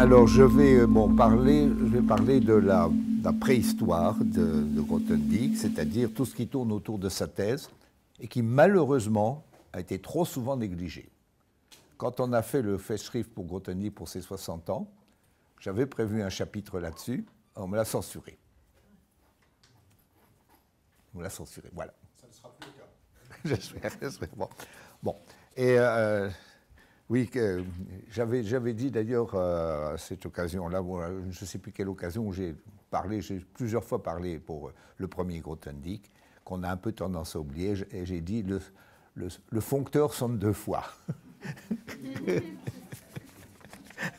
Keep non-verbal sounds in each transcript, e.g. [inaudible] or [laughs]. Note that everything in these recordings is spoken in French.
Alors je vais euh, parler, je parler de la, préhistoire de, de Grothendieck, c'est-à-dire tout ce qui tourne autour de sa thèse et qui malheureusement a été trop souvent négligé. Quand on a fait le festschrift pour Grothendieck pour ses 60 ans, j'avais prévu un chapitre là-dessus, on me l'a censuré. On me l'a censuré, voilà. Ça ne sera plus le cas. [laughs] J'espère, bon. bon. Et euh, oui, j'avais dit d'ailleurs euh, à cette occasion-là, euh, je ne sais plus quelle occasion où j'ai parlé, j'ai plusieurs fois parlé pour euh, le premier Grothendieck, qu'on a un peu tendance à oublier, et j'ai dit le, foncteur sonne deux fois. [laughs]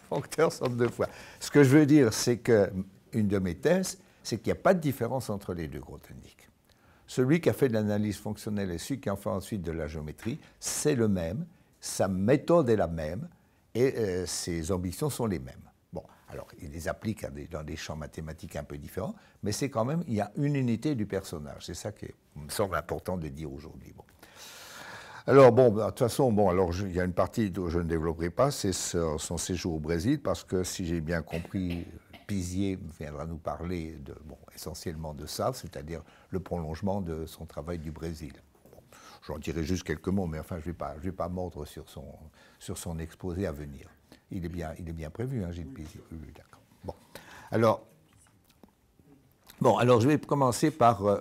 foncteur sonne deux fois. Ce que je veux dire, c'est que une de mes thèses, c'est qu'il n'y a pas de différence entre les deux Grothendieck. Celui qui a fait de l'analyse fonctionnelle et celui qui en fait ensuite de la géométrie, c'est le même sa méthode est la même et euh, ses ambitions sont les mêmes. Bon, alors il les applique dans des champs mathématiques un peu différents, mais c'est quand même, il y a une unité du personnage. C'est ça qui me semble important de dire aujourd'hui. Alors bon, bah, de toute façon, bon, alors il y a une partie dont je ne développerai pas, c'est son séjour au Brésil, parce que si j'ai bien compris, Pizier viendra nous parler essentiellement de ça, c'est-à-dire le prolongement de son travail du Brésil. J'en dirai juste quelques mots, mais enfin, je ne vais pas, vais pas mordre sur son, exposé à venir. Il est bien, prévu, hein, Gilles plaisir Bon. Alors, bon, alors, je vais commencer par. Euh,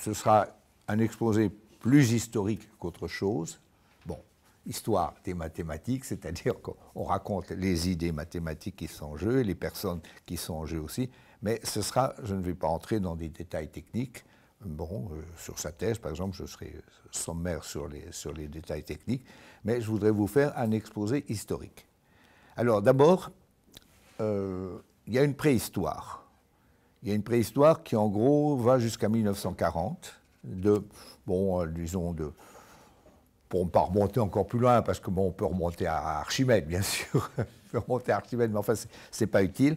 ce sera un exposé plus historique qu'autre chose. Bon, histoire des mathématiques, c'est-à-dire qu'on raconte les idées mathématiques qui sont en jeu, les personnes qui sont en jeu aussi, mais ce sera, je ne vais pas entrer dans des détails techniques, Bon, euh, sur sa thèse, par exemple, je serai sommaire sur les, sur les détails techniques, mais je voudrais vous faire un exposé historique. Alors d'abord, euh, il y a une préhistoire. Il y a une préhistoire qui, en gros, va jusqu'à 1940, de, bon, euh, disons, de, pour ne pas remonter encore plus loin, parce que bon, on peut remonter à Archimède, bien [laughs] sûr. on peut remonter à Archimède, mais enfin, ce n'est pas utile.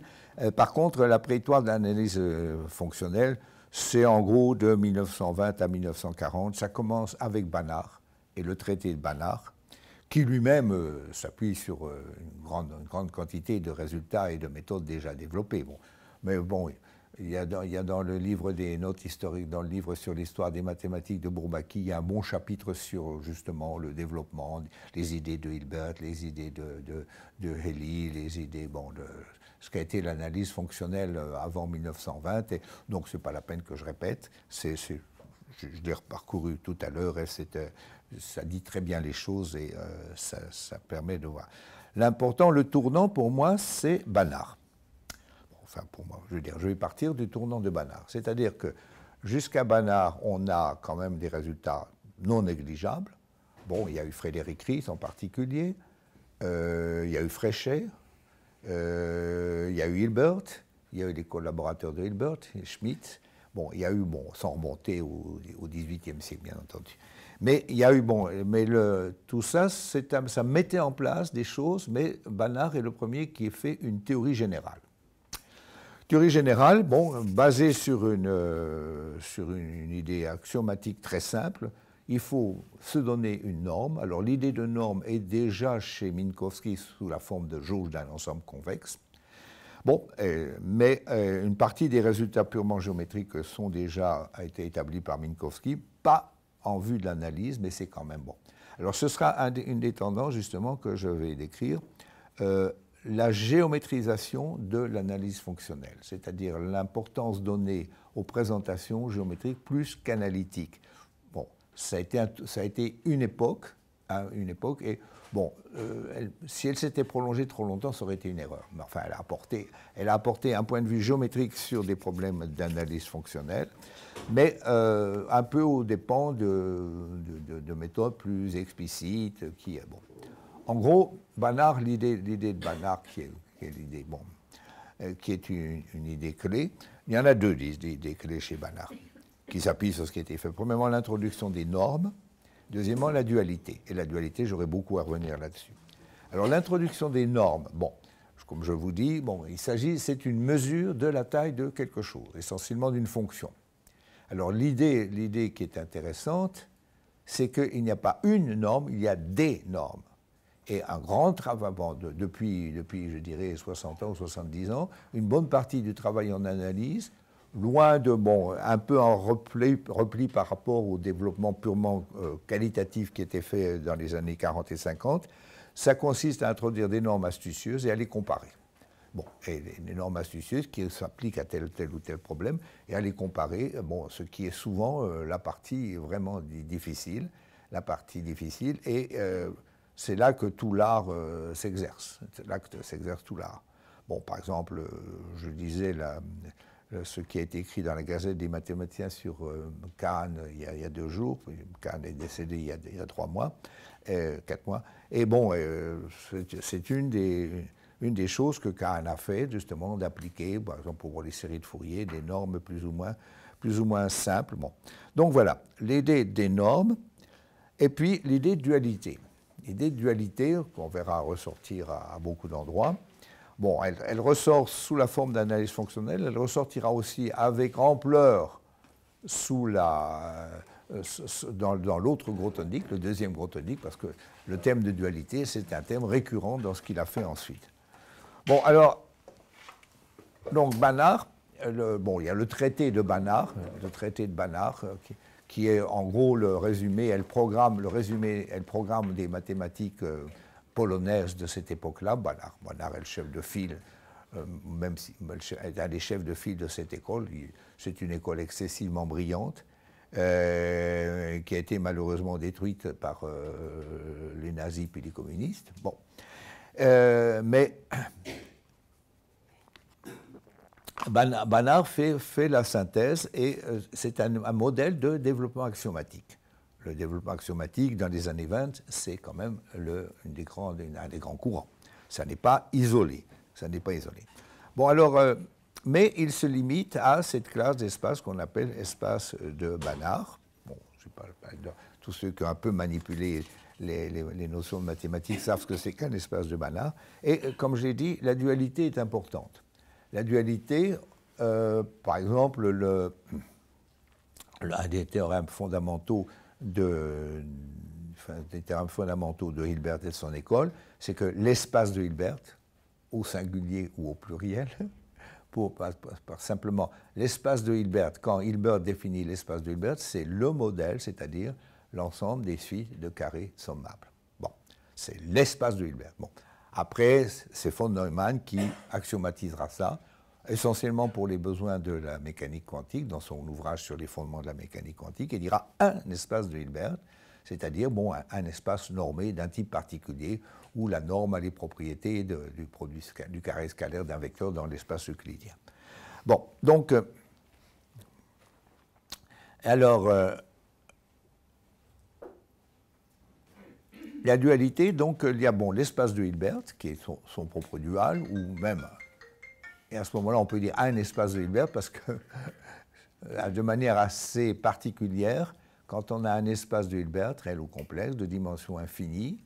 par contre, la préhistoire de l'analyse fonctionnelle, c'est en gros de 1920 à 1940. Ça commence avec Banach et le traité de Banach, qui lui-même euh, s'appuie sur euh, une, grande, grande, quantité de résultats et de méthodes déjà développées. Bon. Mais bon, il y, a dans, le livre des notes historiques, dans le livre sur l'histoire des mathématiques de Bourbaki, il y a un bon chapitre sur justement le développement, les idées de Hilbert, les idées de, de, les idées bon, de ce qu'a été l'analyse fonctionnelle euh, avant 1920. Et donc ce n'est pas la peine que je répète, je, l'ai reparcouru tout à l'heure et euh, ça dit très bien les choses et euh, ça, ça permet de voir. L'important, le tournant pour moi, c'est Banach enfin pour moi, je veux dire, je vais partir du tournant de Banard. C'est-à-dire que jusqu'à Banard, on a quand même des résultats non négligeables. Bon, il y a eu Frédéric Ries en particulier, euh, il y a eu Fréchet, euh, il y a eu Hilbert, il y a eu les collaborateurs de Hilbert, Schmidt. Bon, il y a eu, bon, sans remonter au, XVIIIe siècle, bien entendu. Mais il y a eu, bon, mais le, tout ça, ça mettait en place des choses, mais Banard est le premier qui ait fait une théorie générale. Théorie générale, bon, basée sur une, euh, sur une, idée axiomatique très simple, il faut se donner une norme. Alors l'idée de norme est déjà chez Minkowski sous la forme de jauge d'un ensemble convexe. Bon, euh, mais euh, une partie des résultats purement géométriques sont déjà a été établis par Minkowski, pas en vue de l'analyse, mais c'est quand même bon. Alors ce sera une des tendances justement que je vais décrire la géométrisation de l'analyse fonctionnelle, c'est-à-dire l'importance donnée aux présentations géométriques plus qu'analytiques. Bon, ça a, été ça a été, une époque, hein, une époque, et bon, euh, si elle s'était prolongée trop longtemps, ça aurait été une erreur. Mais enfin, elle a apporté, elle a apporté un point de vue géométrique sur des problèmes d'analyse fonctionnelle, mais euh, un peu aux dépens de, méthodes plus explicites, qui, bon. En gros, Banach, l'idée, de Banach, qui est, bon, qui est euh, une, idée clé, il y en a deux des idées clés chez Banach, qui s'appuient sur ce qui a été fait. Premièrement, l'introduction des normes. Deuxièmement, la dualité. Et la dualité, j'aurais beaucoup à revenir là-dessus. Alors, l'introduction des normes, bon, comme je vous dis, bon, il s'agit, c'est une mesure de la taille de quelque chose, essentiellement d'une fonction. Alors, l'idée, l'idée qui est intéressante, c'est qu'il n'y a pas une norme, il y a des normes et un grand travail, depuis, depuis, je dirais, 60 ans ou 70 ans, une bonne partie du travail en analyse, loin de, bon, un peu en repli, repli par rapport au développement purement euh, qualitatif qui était fait dans les années 40 et 50, ça consiste à introduire des normes astucieuses et à les comparer. Bon, et les normes astucieuses qui s'appliquent à tel, tel ou tel problème, et à les comparer, bon, ce qui est souvent euh, la partie vraiment difficile, la partie difficile, et... Euh, c'est là que tout l'art euh, s'exerce. C'est là que s'exerce tout l'art. Bon, par exemple, euh, je disais ce qui a été écrit dans la Gazette des mathématiciens sur euh, Kahn il y, a, deux jours. Kahn est décédé il y a, trois mois, quatre mois. Et bon, c'est une des, choses que Kahn a fait, justement, d'appliquer, par exemple, pour les séries de Fourier, des normes plus ou moins, plus ou moins simples. Bon. Donc voilà, l'idée des normes et puis l'idée de dualité et des dualités qu'on verra ressortir à, beaucoup d'endroits. Bon, elle, ressort sous la forme d'analyse fonctionnelle, elle ressortira aussi avec ampleur sous la, euh, dans, l'autre gros le deuxième gros parce que le thème de dualité, c'est un thème récurrent dans ce qu'il a fait ensuite. Bon, alors, donc Banard, bon, il y a le traité de Banard, le traité de Banard. Euh, qui est en gros le résumé, elle programme, le résumé, elle programme des mathématiques euh, polonaises de cette époque-là. Bonnard, Bonnard est le chef de file, euh, même si, est un des chefs de file de cette école. C'est une école excessivement brillante. Euh, qui a été malheureusement détruite par les nazis puis les communistes. Bon. mais Banach fait, la synthèse et euh, c'est un, modèle de développement axiomatique. Le développement axiomatique dans les années 20, c'est quand même un des grands courants. Ça n'est pas isolé. Ça n'est pas isolé. Euh, mais il se limite à cette classe d'espace qu'on appelle espace de Banach. Bon, tous ceux qui ont un peu manipulé les, notions de mathématiques savent ce que c'est qu'un espace de Bannard. Et euh, comme je l'ai dit, la dualité est importante la dualité, euh, par exemple, le, des théorèmes fondamentaux de, fondamentaux de Hilbert et de son école, c'est que l'espace de Hilbert, au singulier ou au pluriel, [laughs] pour, simplement l'espace de Hilbert, quand Hilbert définit l'espace de Hilbert, c'est le modèle, c'est-à-dire l'ensemble des suites de carrés sommables. Bon, c'est l'espace de Hilbert. Bon. Après, c'est von Neumann qui axiomatisera ça, essentiellement pour les besoins de la mécanique quantique, dans son ouvrage sur les fondements de la mécanique quantique, et dira un espace de Hilbert, c'est-à-dire bon, un, espace normé d'un type particulier où la norme a les propriétés du, produit, du carré scalaire d'un vecteur dans l'espace euclidien. Bon, donc, euh, alors, euh, la dualité, donc, il y a bon, l'espace de Hilbert, qui est son, propre dual, ou même. Et à ce moment-là, on peut dire un espace de Hilbert, parce que, euh, de manière assez particulière, quand on a un espace de Hilbert, réel ou complexe, de dimension infinie,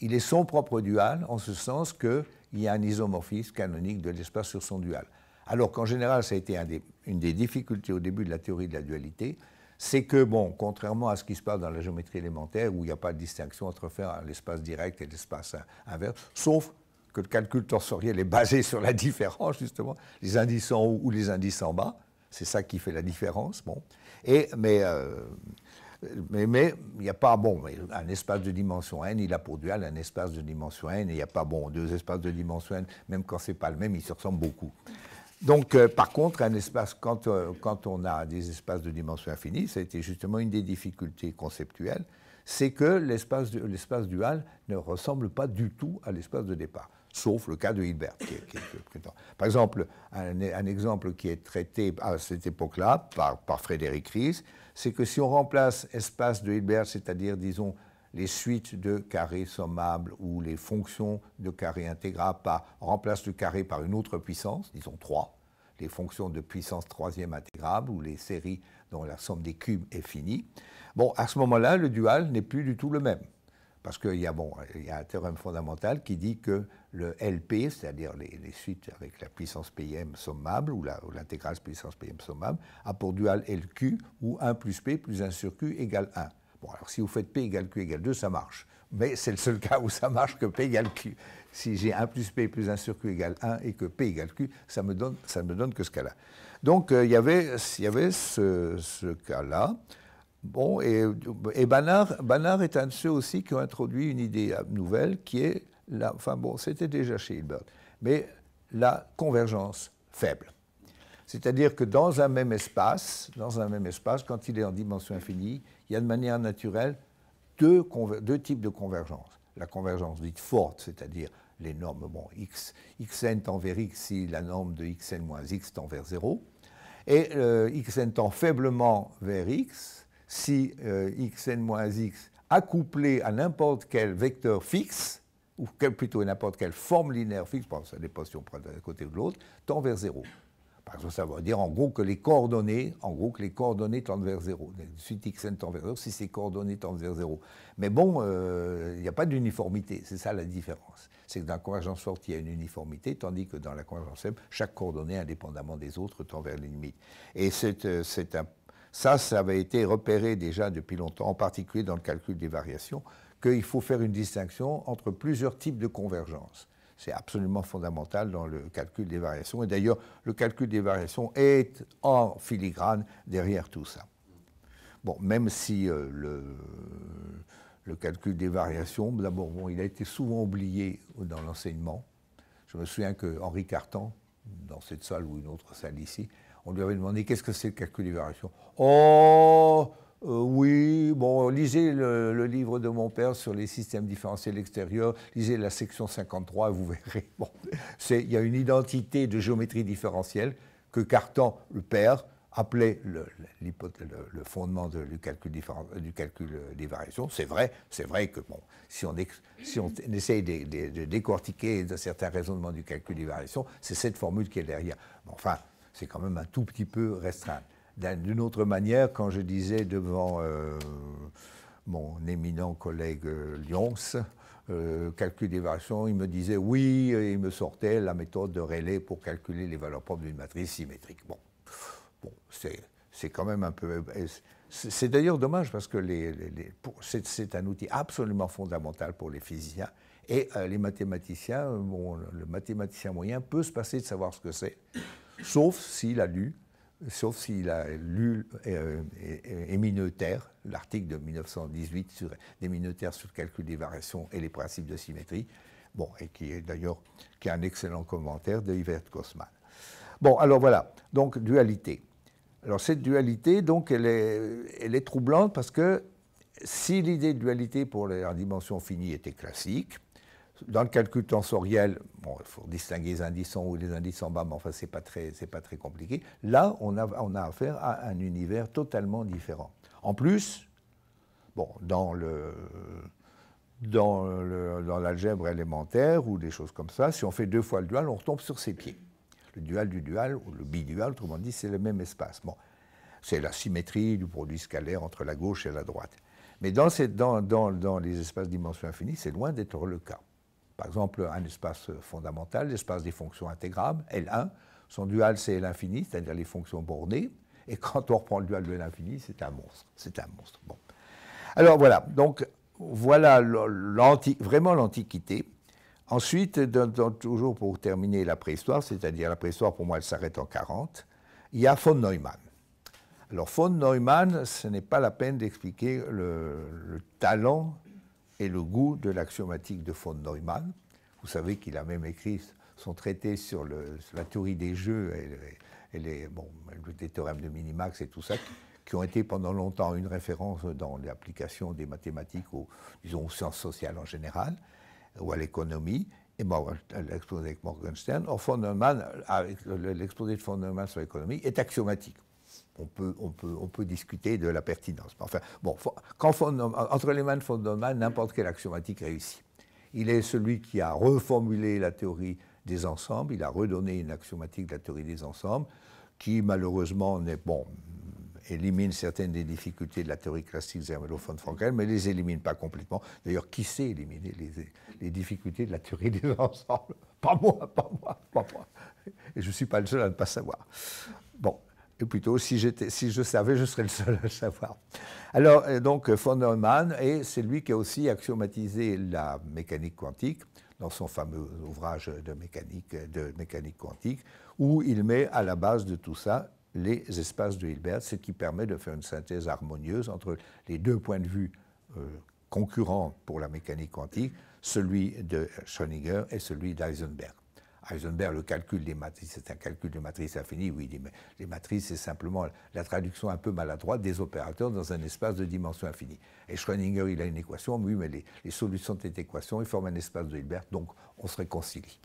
il est son propre dual, en ce sens qu'il y a un isomorphisme canonique de l'espace sur son dual. Alors qu'en général, ça a été une des difficultés au début de la théorie de la dualité, c'est que, bon, contrairement à ce qui se passe dans la géométrie élémentaire, où il n'y a pas de distinction entre faire l'espace direct et l'espace inverse, sauf que le calcul tensoriel est basé [laughs] sur la différence, justement, les indices en haut ou les indices en bas. C'est ça qui fait la différence. Bon. Et, mais, euh, mais, mais, il n'y a pas, bon, un espace de dimension n, il a pour dual un espace de dimension n, et il n'y a pas, bon, deux espaces de dimension n, même quand ce n'est pas le même, ils se ressemblent beaucoup. Donc, euh, par contre, un espace, euh, quand, on a des espaces de dimension infinie, ça a été justement une des difficultés conceptuelles, c'est que l'espace, dual ne ressemble pas du tout à l'espace de départ, sauf le cas de Hilbert. par exemple, un, exemple qui est traité à cette époque-là par, par Frédéric Ries, c'est que si on remplace espace de Hilbert, c'est-à-dire, disons, les suites de carrés sommables ou les fonctions de carrés intégrables remplacent le carré par une autre puissance, disons 3, les fonctions de puissance troisième intégrable ou les séries dont la somme des cubes est finie. Bon, à ce moment-là, le dual n'est plus du tout le même. Parce qu'il y, a, bon, il y a un théorème fondamental qui dit que le LP, c'est-à-dire les, suites avec la puissance PM sommable, ou l'intégrale puissance PM sommable, a pour dual LQ où 1 plus P plus 1 sur Q égale 1. Bon, alors si vous faites P égale Q égale 2, ça marche. Mais c'est le seul cas où ça marche que P égale Q. Si j'ai 1 plus P plus 1 sur Q égale 1 et que P égale Q, ça me me donne que ce cas-là. Donc euh, il y avait, y avait ce, cas-là. Bon, et, et est un de ceux aussi qui ont introduit une idée nouvelle qui est, la, enfin bon, c'était déjà chez Hilbert, mais la convergence faible. C'est-à-dire que dans un même espace, dans un même espace, quand il est en dimension infinie, il y a de manière naturelle deux, types de convergence. La convergence dite forte, c'est-à-dire les normes, bon, x, xn tend vers x si la norme de xn moins x tend vers 0, et euh, xn tend faiblement vers x si euh, xn moins x accouplé à n'importe quel vecteur fixe, ou plutôt à n'importe quelle forme linéaire fixe, ça dépend si on prend d'un côté ou de l'autre, tend vers 0 ça veut dire en gros que les coordonnées, en gros les coordonnées tendent vers 0. Suite xn tend vers 0 si ces coordonnées tendent vers 0. Mais bon, euh, il n'y a pas d'uniformité, c'est ça la différence. C'est que dans la convergence forte, il y a une uniformité, tandis que dans la convergence faible, chaque coordonnée, indépendamment des autres, tend vers les limites. Et euh, ça, ça avait été repéré déjà depuis longtemps, en particulier dans le calcul des variations, qu'il faut faire une distinction entre plusieurs types de convergence. C'est absolument fondamental dans le calcul des variations. Et d'ailleurs, le calcul des variations est en filigrane derrière tout ça. Bon, même si euh, le, le, calcul des variations, d'abord, bon, il a été souvent oublié dans l'enseignement. Je me souviens que Henri Cartan, dans cette salle ou une autre salle ici, on lui avait demandé qu'est-ce que c'est le calcul des variations. Oh, euh, oui, bon, lisez le, livre de mon père sur les systèmes différentiels extérieurs, lisez la section 53 vous verrez. [laughs] Bon, il y a une identité de géométrie différentielle que Cartan, le père, appelait le, fondement du, calcul du, calcul euh, des variations. C'est vrai, c'est vrai que bon, si on, essaye de, de, de décortiquer certains raisonnements du calcul des variations, c'est cette formule qui est derrière. enfin, c'est quand même un tout petit peu restreint. D'une autre manière, quand je disais devant euh, mon éminent collègue euh, Lyons, euh, calcul des variations, il me disait oui, il me sortait la méthode de Rayleigh pour calculer les valeurs propres d'une matrice symétrique. Bon, c'est quand même un peu... C'est d'ailleurs dommage parce que c'est un outil absolument fondamental pour les physiciens et les mathématiciens. Bon, le mathématicien moyen peut se passer de savoir ce que c'est, sauf s'il a lu sauf s'il a lu euh, euh l'article de 1918 sur les sur le calcul des variations et les principes de symétrie, bon, et qui est d'ailleurs un excellent commentaire de Yvette Kosman. Bon, alors voilà, donc dualité. Alors cette dualité, donc, elle est troublante parce que si l'idée de dualité pour la dimension finie était classique, dans le calcul tensoriel, il faut distinguer les indices en haut et les indices en bas, mais enfin, ce n'est pas, très, pas très compliqué. Là, on a, affaire à un univers totalement différent. En plus, bon, dans l'algèbre élémentaire ou des choses comme ça, si on fait deux fois le dual, on retombe sur ses pieds. Le dual du dual ou le bidual, autrement dit, c'est le même espace. Bon, c'est la symétrie du produit scalaire entre la gauche et la droite. Mais dans, dans les espaces dimension infinie, c'est loin d'être le cas. Par exemple, un espace fondamental, l'espace des fonctions intégrables, L1, son dual c'est l'infini, c'est-à-dire les fonctions bornées, et quand on reprend le dual de l'infini, c'est un monstre. C'est un monstre. Bon. Alors voilà, donc voilà vraiment l'Antiquité. Ensuite, toujours pour terminer la préhistoire, c'est-à-dire la préhistoire pour moi elle s'arrête en 40, il y a von Neumann. Alors von Neumann, ce n'est pas la peine d'expliquer le, le, talent et le goût de l'axiomatique de von Neumann. Vous savez qu'il a même écrit son traité sur, le, la théorie des jeux et, les, bon, théorèmes de minimax et tout ça, qui ont été pendant longtemps une référence dans l'application des mathématiques aux, disons, sciences sociales en général, ou à l'économie. Et l'exposé avec Morgenstern. Or, l'exposé de von Neumann sur l'économie est axiomatique on peut, discuter de la pertinence. Enfin, bon, quand entre les mains de n'importe quelle axiomatique réussit. Il est celui qui a reformulé la théorie des ensembles, il a redonné une axiomatique de la théorie des ensembles, qui malheureusement bon, élimine certaines des difficultés de la théorie classique zermelo von Frankel, mais les élimine pas complètement. D'ailleurs, qui sait éliminer les, les, difficultés de la théorie des ensembles Pas moi, pas moi, pas moi. Et je ne suis pas le seul à ne pas savoir. Bon, et plutôt si, je savais, je serais le seul à savoir. Alors, euh, donc, von Neumann, et c'est lui qui a aussi axiomatisé la mécanique quantique dans son fameux ouvrage de mécanique, de mécanique quantique, où il met à la base de tout ça les espaces de Hilbert, ce qui permet de faire une synthèse harmonieuse entre les deux points de vue euh, concurrents pour la mécanique quantique, celui de Schrödinger et celui d'Eisenberg. Heisenberg, le calcul des matrices, c'est un calcul de matrices infinies. Oui, mais les matrices, c'est simplement la traduction un peu maladroite des opérateurs dans un espace de dimension infinie. Et Schrödinger, il a une équation, oui, mais les, solutions de cette équation, ils forment un espace de Hilbert, donc on se réconcilie.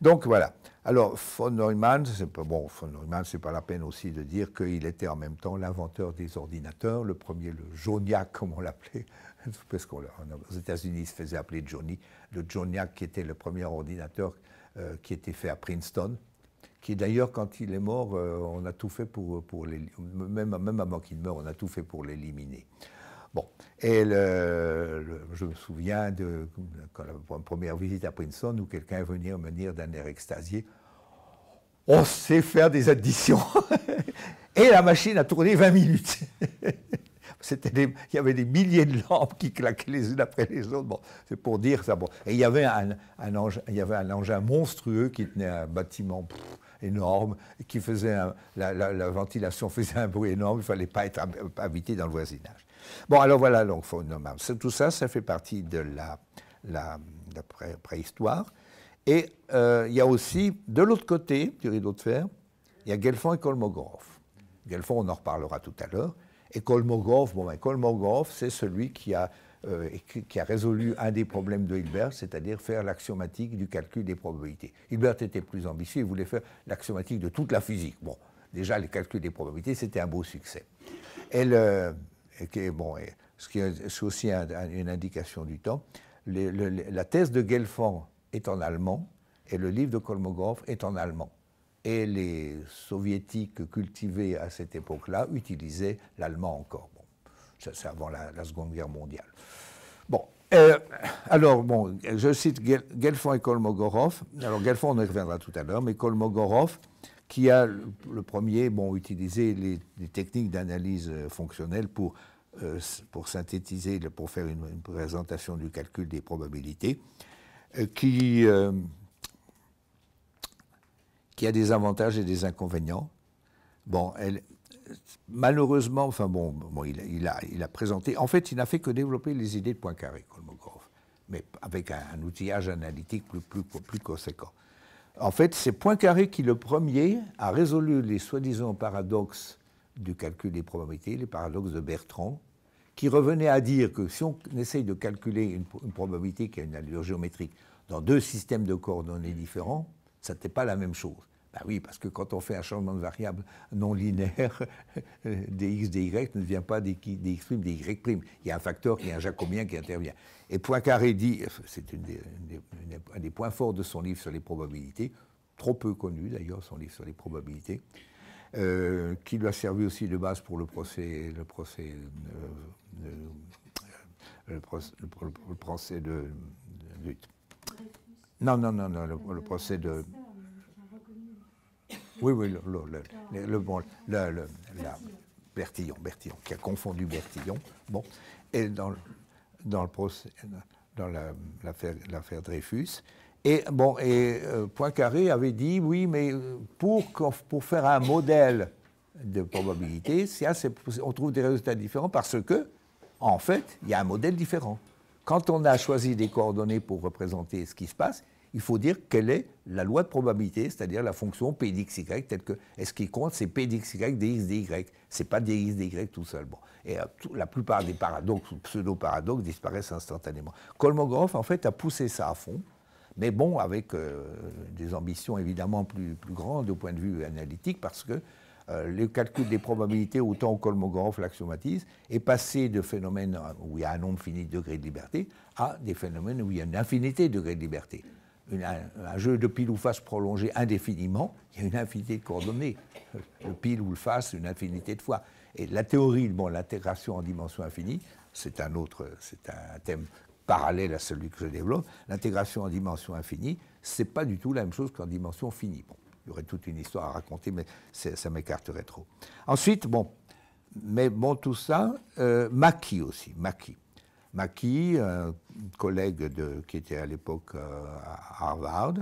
Donc voilà. Alors, von Neumann, c'est pas, bon, von Neumann, c'est pas la peine aussi de dire qu'il était en même temps l'inventeur des ordinateurs, le premier, le Joniac, [laughs] comme on l'appelait, parce qu'on aux États-Unis, il se faisait appeler Johnny, le Joniac qui était le premier ordinateur euh, qui était fait à Princeton, qui d'ailleurs, quand il est mort, euh, on a tout fait pour, pour même, même avant qu'il meurt, on a tout fait pour l'éliminer. Bon, et je me souviens de la première visite à Princeton où quelqu'un est venu me dire d'un air extasié On sait faire des additions [laughs] Et la machine a tourné 20 minutes [laughs] il y avait des milliers de lampes qui claquaient les unes après les autres. Bon, c'est pour dire ça. Bon. Et il y, avait un, engin, il y avait un engin monstrueux qui tenait un bâtiment énorme, qui faisait la, ventilation faisait un bruit énorme. Il ne fallait pas être habité dans le voisinage. Bon, alors voilà, donc Tout ça, ça fait partie de la, préhistoire. Et euh, il y a aussi, de l'autre côté du rideau de fer, il y a Gelfand et Kolmogorov. Gelfand, on en reparlera tout à l'heure. Et Kolmogorov, bon, ben, c'est celui qui a, euh, qui a résolu un des problèmes de Hilbert, c'est-à-dire faire l'axiomatique du calcul des probabilités. Hilbert était plus ambitieux, il voulait faire l'axiomatique de toute la physique. Bon, déjà, le calcul des probabilités, c'était un beau succès. Et, bon, ce qui est aussi une indication du temps, la thèse de Gelfand est en allemand et le livre de Kolmogorov est en allemand et les soviétiques cultivés à cette époque-là utilisaient l'allemand encore. Bon, ça c'est avant la, Seconde Guerre mondiale. Bon, euh, alors bon, je cite Gelfand et Kolmogorov. Alors Gelfond, on y reviendra tout à l'heure, mais Kolmogorov, qui a le premier bon, utilisé les, techniques d'analyse euh, fonctionnelle pour, euh, pour synthétiser, pour faire une, présentation du calcul des probabilités, qui il y a des avantages et des inconvénients. Bon, malheureusement, enfin bon, il, a, présenté, en fait, il n'a fait que développer les idées de Poincaré, Kolmogorov, mais avec un, outillage analytique plus, plus, plus, conséquent. En fait, c'est Poincaré qui, le premier, a résolu les soi-disant paradoxes du calcul des probabilités, les paradoxes de Bertrand, qui revenaient à dire que si on essaye de calculer une, une probabilité qui a une allure géométrique dans deux systèmes de coordonnées différents, ça n'était pas la même chose. Ben oui, parce que quand on fait un changement de variable non linéaire, [laughs] dx dy ne vient pas dx', dy'. Il y a un facteur, il y a un jacobien qui intervient. Et Poincaré dit, c'est un des points forts de son livre sur les probabilités, trop peu connu d'ailleurs, son livre sur les probabilités, euh, qui lui a servi aussi de base pour le procès, le procès, euh, euh, de, Non, non, non, non, le, procès de oui, oui, le, le, le, Bertillon, Bertillon, qui a confondu Bertillon. Bon, et dans, dans le procès, dans l'affaire Dreyfus. Et bon, et euh, Poincaré avait dit oui, mais euh, pour, pour faire un modèle de probabilité, on trouve des résultats différents parce que, en fait, il y a un modèle différent. Quand on a choisi des coordonnées pour représenter ce qui se passe, il faut dire quelle est la loi de probabilité, c'est-à-dire la fonction p Y, telle que, est ce qui compte, c'est p Y, dx dy. C'est pas dx dy tout seul. Et euh, la plupart des paradoxes pseudo-paradoxes disparaissent instantanément. Kolmogorov, en fait, a poussé ça à fond, mais bon, avec euh, des ambitions évidemment plus, plus grandes au point de vue analytique, parce que euh, le calcul des probabilités, autant Kolmogorov l'axiomatise, est passé de phénomènes où il y a un nombre fini de degrés de liberté à des phénomènes où il y a une infinité de degrés de liberté un, jeu de pile ou face prolongé indéfiniment, il y a une infinité de coordonnées. Le pile ou le face, une infinité de fois. Et la théorie bon, l'intégration en dimension infinie, c'est un autre, c'est un thème parallèle à celui que je développe. L'intégration en dimension infinie, c'est pas du tout la même chose qu'en dimension finie. Bon, il y aurait toute une histoire à raconter, mais ça m'écarterait trop. Ensuite, bon, mais bon, tout ça, euh, maquis aussi, maquis. Mackey, un euh, collègue qui était à l'époque euh, à Harvard,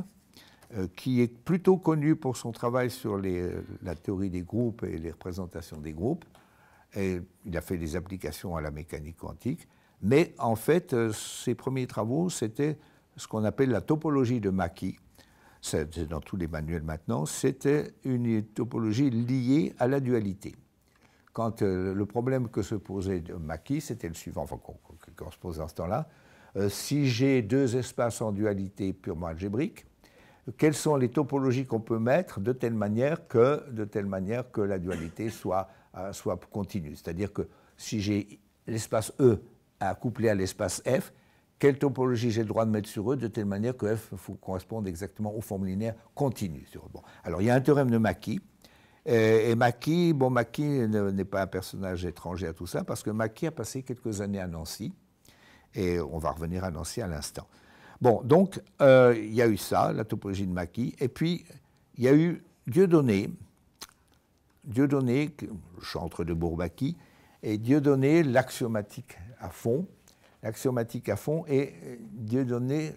euh, qui est plutôt connu pour son travail sur la théorie des groupes et les représentations des groupes. Et il a fait des applications à la mécanique quantique. Mais en fait, ses premiers travaux, c'était ce qu'on appelle la topologie de Mackey. C'est dans tous les manuels maintenant. C'était une topologie liée à la dualité quand euh, le problème que se posait Maquis, c'était le suivant, enfin, qu'on se pose à ce temps-là, euh, si j'ai deux espaces en dualité purement algébrique, quelles sont les topologies qu'on peut mettre de telle manière que, de telle manière que la dualité soit, euh, soit continue C'est-à-dire que si j'ai l'espace E à coupler à l'espace F, quelle topologie j'ai le droit de mettre sur E de telle manière que F corresponde exactement aux formes linéaires continues. Bon. Alors il y a un théorème de Maquis euh, et, et bon, Maki n'est pas un personnage étranger à tout ça, parce que Maki a passé quelques années à Nancy, et on va revenir à Nancy à l'instant. Bon, donc, euh, il y a eu ça, la topologie de Maki, et puis, il y a eu Dieudonné, Dieudonné, chantre de Bourbaki, et Dieudonné, l'axiomatique à fond, l'axiomatique à fond, et euh, Dieudonné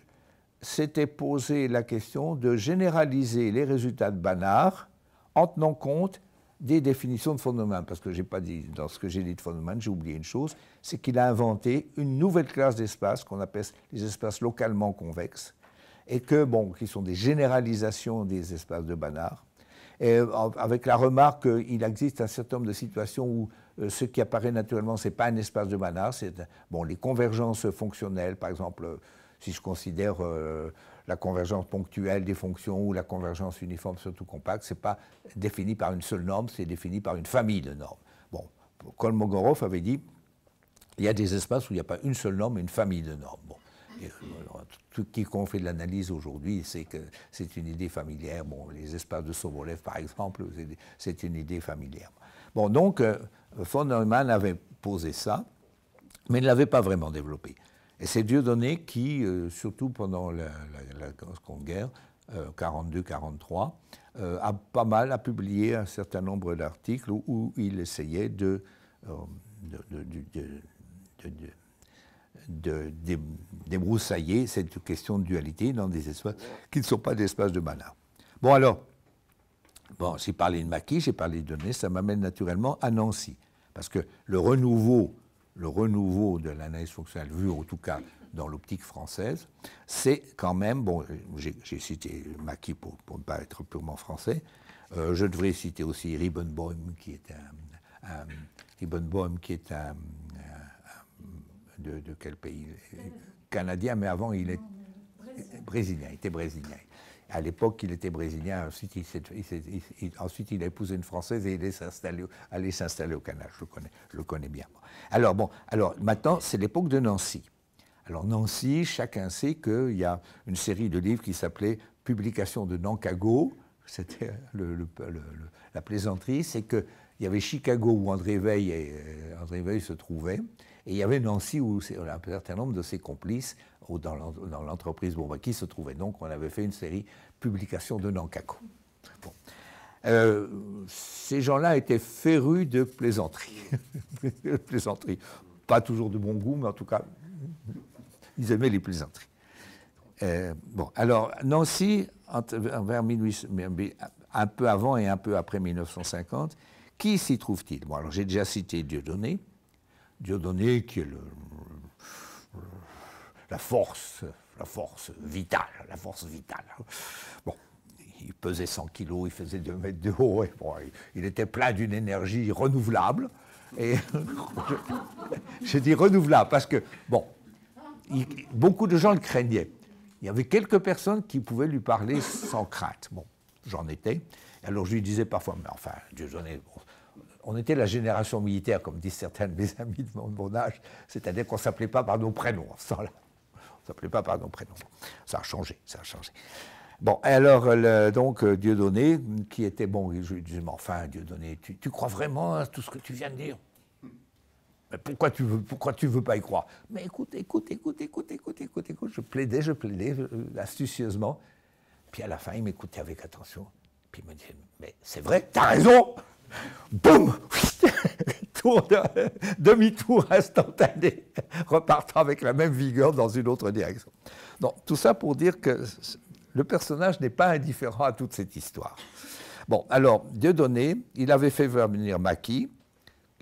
s'était posé la question de généraliser les résultats de Banard, en tenant compte des définitions de fondement. parce que j'ai pas dit, dans ce que j'ai dit de fondement, j'ai oublié une chose, c'est qu'il a inventé une nouvelle classe d'espaces qu'on appelle les espaces localement convexes, et que, bon, qui sont des généralisations des espaces de Banach, et euh, avec la remarque qu'il existe un certain nombre de situations où euh, ce qui apparaît naturellement, ce n'est pas un espace de Banach, c'est, bon, les convergences fonctionnelles, par exemple, euh, si je considère la convergence ponctuelle des fonctions ou la convergence uniforme surtout compacte, ce n'est pas défini par une seule norme, c'est défini par une famille de normes. Bon, Kolmogorov avait dit, il y a des espaces où il n'y a pas une seule norme, mais une famille de normes. Bon. Euh, tout quiconque fait de l'analyse aujourd'hui c'est que c'est une idée familière. Bon, les espaces de Sobolev, par exemple, c'est une idée familière. Bon, donc, euh, von Neumann avait posé ça, mais ne l'avait pas vraiment développé. Et c'est Dieudonné qui, euh, surtout pendant la, Seconde Guerre, 42-43, euh, euh, a pas mal publié un certain nombre d'articles où, il essayait de, débroussailler cette question de dualité dans des espaces qui ne sont pas des espaces de mana. Bon alors, bon, j'ai parlé de Maquis, j'ai parlé de Dieudonné, ça m'amène naturellement à Nancy. Parce que le renouveau le renouveau de l'analyse fonctionnelle vu en tout cas dans l'optique française, c'est quand même, bon, j'ai cité Maqui, pour, ne pas être purement français, euh, je devrais citer aussi Bohm, qui est un, un qui est un, de, quel pays Canadien, mais avant il est brésilien, il était brésilien. À l'époque, il était brésilien, ensuite il, ensuite il, a épousé une Française et il est allé s'installer au Canada. Je le connais, je le connais bien. Alors, bon, alors maintenant, c'est l'époque de Nancy. Alors, Nancy, chacun sait qu'il y a une série de livres qui s'appelait Publication de Nankago. C'était la plaisanterie, c'est qu'il y avait Chicago où André Veil, et, euh, André Veil se trouvait, et il y avait Nancy où un certain nombre de ses complices ou dans l'entreprise ben, qui se trouvait. Donc on avait fait une série publication de Nankako. Euh, ces gens-là étaient férus de plaisanteries. [laughs] plaisanteries. Pas toujours de bon goût, mais en tout cas, ils aimaient les plaisanteries. Euh, bon, alors Nancy, vers un peu avant et un peu après 1950, qui s'y trouve-t-il Bon, alors j'ai déjà cité Dieudonné. Dieudonné, qui est le la force, la force vitale, la force vitale. Bon, il pesait 100 kilos, il faisait 2 mètres de haut, et bon, il, était plein d'une énergie renouvelable. Et [laughs] j'ai dit renouvelable parce que, bon, beaucoup de gens le craignaient. Il y avait quelques personnes qui pouvaient lui parler sans crainte. Bon, j'en étais. Alors je lui disais parfois, mais enfin, Dieu donné, on était la génération militaire, comme disent certains de mes [laughs] amis de mon âge, c'est-à-dire qu'on ne s'appelait pas par nos prénoms. Sans la... Ça s'appelait pas pardon, prénom. Ça a changé, ça a changé. Bon, alors, le, donc, euh, Dieudonné, qui était bon, je lui disais, mais enfin, Dieudonné, tu, tu crois vraiment à tout ce que tu viens de dire mais pourquoi tu veux, pourquoi tu veux pas y croire Mais écoute, écoute, écoute, écoute, écoute, écoute, écoute. Je plaidais, je plaidais euh, astucieusement. Puis à la fin, il m'écoutait avec attention. Puis il me disait, mais c'est vrai, t'as raison. Boum [laughs] demi-tour instantané, repartant avec la même vigueur dans une autre direction. Donc, tout ça pour dire que le personnage n'est pas indifférent à toute cette histoire. Bon, alors, Dieu Donné, il avait fait venir Maki,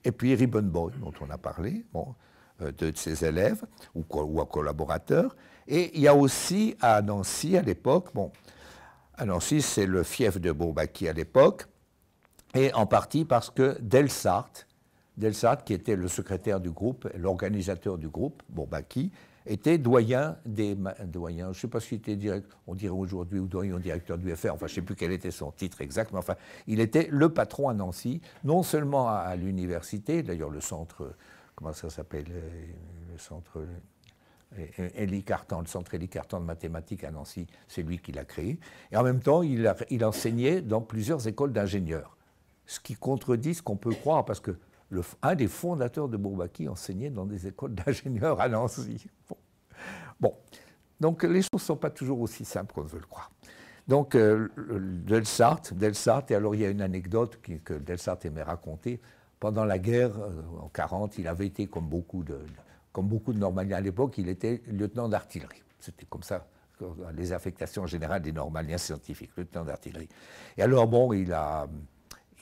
et puis Ribbenbot, dont on a parlé, euh, deux de, ses élèves ou, ou collaborateurs. Et il y a aussi à Nancy, à l'époque, bon, à Nancy, c'est le fief de Bourbaki à l'époque, et en partie parce que Delsart, Delsart qui était le secrétaire du groupe, l'organisateur du groupe, Bourbaki, était doyen des. doyens je ne sais pas s'il était direct, on dirait aujourd'hui, ou doyen directeur du FR, enfin je ne sais plus quel était son titre exact, mais enfin, il était le patron à Nancy, non seulement à, l'université, d'ailleurs le centre, comment ça s'appelle euh, Le centre. Euh, Élie Cartan, le centre Élie Cartan de mathématiques à Nancy, c'est lui qui l'a créé. Et en même temps, il enseignait dans plusieurs écoles d'ingénieurs ce qui contredit ce qu'on peut croire, parce que un des fondateurs de Bourbaki enseignait dans des écoles d'ingénieurs à Nancy. Bon. donc les choses ne sont pas toujours aussi simples qu'on veut le croire. Donc euh, Delsart, Delsart, et alors il y a une anecdote que Delsart aimait raconter. Pendant la guerre, euh, en 40, il avait été, comme beaucoup de, comme beaucoup de Normaliens à l'époque, il était lieutenant d'artillerie. C'était comme ça les affectations générales des Normaliens scientifiques, lieutenant d'artillerie. Et alors, bon, il a,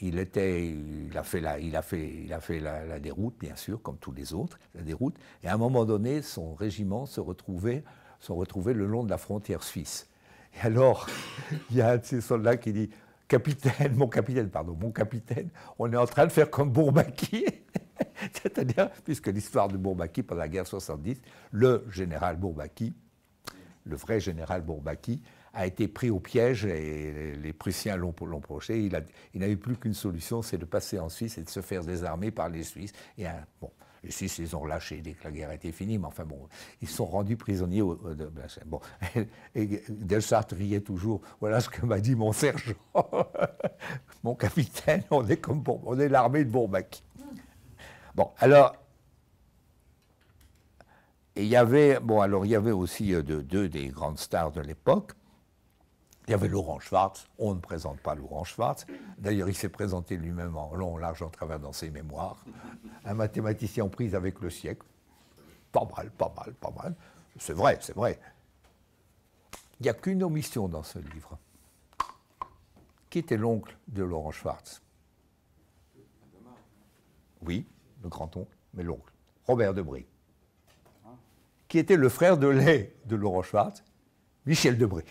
il, était, il a fait, la, il a fait, la, déroute, bien sûr, comme tous les autres, la déroute. Et à un moment donné, son régiment se retrouvait, se retrouvait le long de la frontière suisse. Et alors, [laughs] il y a un de ces soldats qui dit Capitaine, mon capitaine, pardon, mon capitaine, on est en train de faire comme Bourbaki. [laughs] C'est-à-dire, puisque l'histoire de Bourbaki pendant la guerre 70, le général Bourbaki, le vrai général Bourbaki, a été pris au piège et les Prussiens l'ont projeté. Il n'avait plus qu'une solution, c'est de passer en Suisse et de se faire désarmer par les Suisses. Et bon, les Suisses les ont lâchés dès que la guerre était finie, mais enfin bon, ils sont rendus prisonniers ben, Bon, [laughs] et riait toujours. Voilà ce que m'a dit mon sergent, [laughs] mon capitaine. On est comme bon, on est l'armée de Bourbac. Bon, alors. il y avait, bon, alors il y avait aussi euh, deux des grandes stars de l'époque. Il y avait Laurent Schwartz, on ne présente pas Laurent Schwartz. D'ailleurs, il s'est présenté lui-même en long, large, en travers dans ses mémoires. Un mathématicien en prise avec le siècle. Pas mal, pas mal, pas mal. C'est vrai, c'est vrai. Il n'y a qu'une omission dans ce livre. Qui était l'oncle de Laurent Schwartz Oui, le grand-oncle, mais l'oncle. Robert Debré. Qui était le frère de lait de Laurent Schwartz Michel Debré.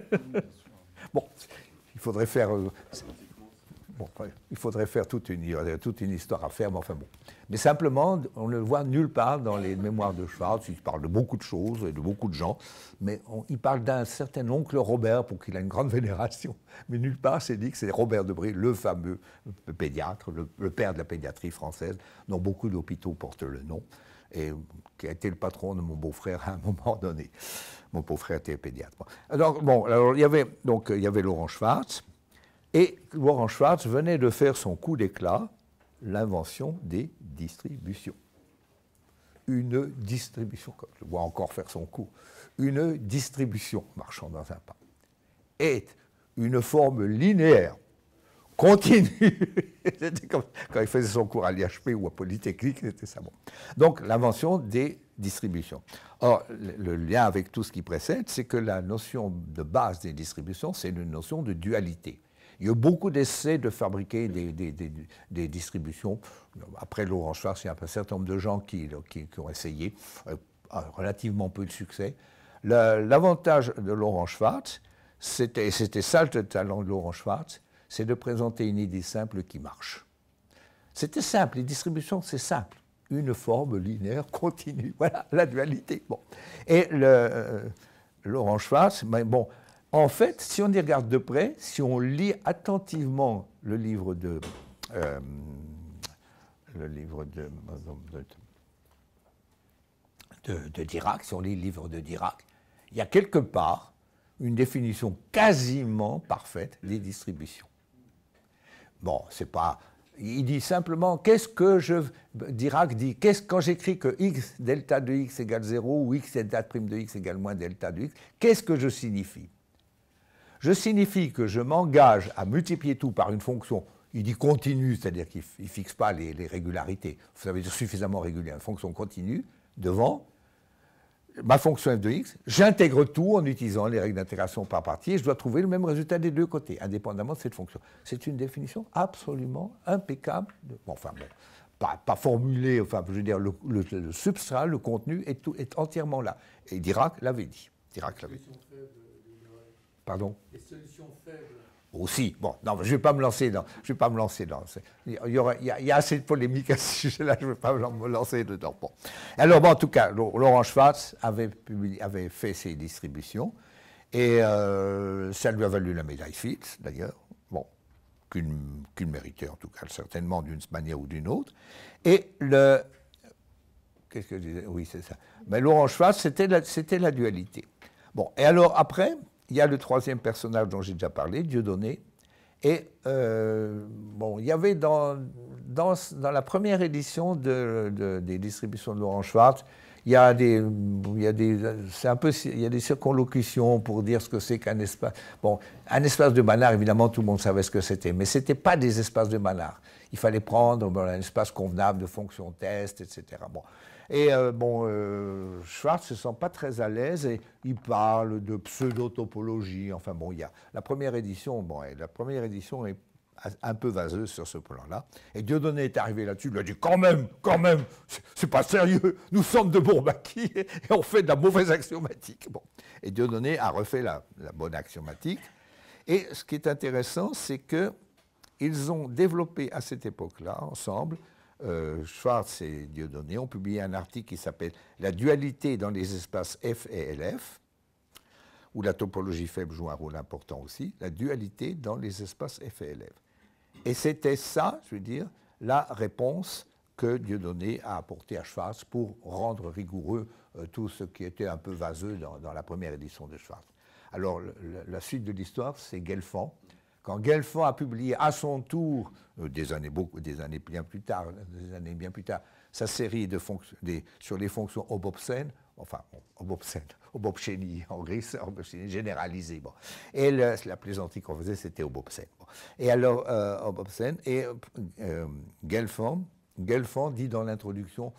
[laughs] bon, il faudrait faire. Euh, il faudrait faire toute une, toute une histoire à faire, mais enfin bon. Mais simplement, on ne le voit nulle part dans les mémoires de Schwartz. Il parle de beaucoup de choses et de beaucoup de gens, mais il parle d'un certain oncle Robert pour qu'il a une grande [laughs] vénération. Mais nulle part, c'est dit que c'est Robert Debré, le fameux pédiatre, le, père de la pédiatrie française, dont beaucoup d'hôpitaux portent le nom, et qui a été le patron de mon beau-frère à un [laughs] moment donné. Mon pauvre frère était pédiatre. Alors, bon, alors, il y avait, donc, il y avait Laurent Schwartz. Et Laurent Schwartz venait de faire son coup d'éclat, l'invention des distributions. Une distribution, comme je vois encore faire son coup, une distribution, marchant dans un pas, est une forme linéaire, continue. [laughs] quand il faisait son cours à l'IHP ou à Polytechnique, c'était ça. Donc l'invention des distribution. Or, le lien avec tout ce qui précède, c'est que la notion de base des distributions, c'est une notion de dualité. Il y a eu beaucoup d'essais de fabriquer des, distributions. Après Laurent Schwartz, il y a un certain nombre de gens qui, qui, ont essayé, euh, relativement peu de succès. L'avantage de Laurent Schwartz, c'était ça le talent de Laurent Schwartz, c'est de présenter une idée simple qui marche. C'était simple, les distributions, c'est simple une forme linéaire continue. [laughs] Voilà la dualité. Et l'orange face, euh, mais bon, en fait, si on y regarde de près, si on lit attentivement le livre de. Euh, le livre de, de, Dirac, si on lit le livre de Dirac, il y a quelque part une définition quasiment parfaite des distributions. Bon, c'est pas il dit simplement qu'est-ce que je. Dirac dit quest quand j'écris que x delta de x égale 0 ou x delta prime de x égale moins delta de x, qu'est-ce que je signifie Je signifie que je m'engage à multiplier tout par une fonction. Il dit continue, c'est-à-dire qu'il ne fixe pas les, régularités. Vous savez, suffisamment régulier, une fonction continue devant ma fonction f de x, j'intègre tout en utilisant les règles d'intégration par partie et je dois trouver le même résultat des deux côtés, indépendamment de cette fonction. C'est une définition absolument impeccable. Bon, enfin, pas, formulée, enfin, je veux dire, le, substrat, le contenu est, est entièrement là. Et Dirac l'avait dit. Dirac l'avait dit. Pardon Les solutions faibles aussi. Bon, non, je ne vais pas me lancer dans. Je vais pas me lancer dans. Il y, a, assez de polémiques à ce sujet-là, je ne vais pas me lancer dedans. Bon. Alors, en tout cas, Laurent Schwartz avait, fait ses distributions et euh, ça lui a valu la médaille Fitz, d'ailleurs. Bon, qu'il méritait en tout cas, certainement d'une manière ou d'une autre. Et le. Qu'est-ce que je disais Oui, c'est ça. Mais Laurent Schwartz, c'était la, la dualité. Bon, et alors après, il y a le troisième personnage dont j'ai déjà parlé, Dieudonné. Et euh, bon, il y avait dans, dans, la première édition des distributions de Laurent Schwartz, il y a des, un peu, il des circonlocutions pour dire ce que c'est qu'un espace. Bon, un espace de Manard, évidemment, tout le monde savait ce que c'était, mais ce n'était pas des espaces de Manard. Il fallait prendre un espace convenable de fonction test, etc. Bon, et euh, bon, Schwartz euh, Schwartz se sent pas très à l'aise et il parle de pseudo-topologie. Enfin bon, il y a la première édition, bon, la première édition est un peu vaseuse sur ce plan-là. Et Dieudonné est arrivé là-dessus, il a dit quand même, quand même, c'est pas sérieux, nous sommes de Bourbaki [laughs] et on fait de la mauvaise axiomatique. Bon. Et Dieudonné a refait la, la bonne axiomatique. Et ce qui est intéressant, c'est que ont développé à cette époque-là, ensemble, euh, Schwarz Schwartz et Dieudonné ont publié un article qui s'appelle La dualité dans les espaces F et LF, où la topologie faible joue un rôle important aussi, la dualité dans les espaces F et LF. Et c'était ça, je veux dire, la réponse que Dieudonné a apportée à Schwartz pour rendre rigoureux euh, tout ce qui était un peu vaseux dans, la première édition de Schwartz. Alors, la suite de l'histoire, c'est Gelfand, quand Gelfand a publié à son tour, euh, des, années, beaucoup, des années bien plus tard, des années bien plus tard, sa série sur les fonctions obobscènes, enfin, obobscènes, [laughs] obobchénie en gris, obobchénie généralisée. Bon. Et la plaisanterie qu'on faisait, c'était obobscène. Et alors, euh, et euh, Gelfand, Gelfand dit dans l'introduction,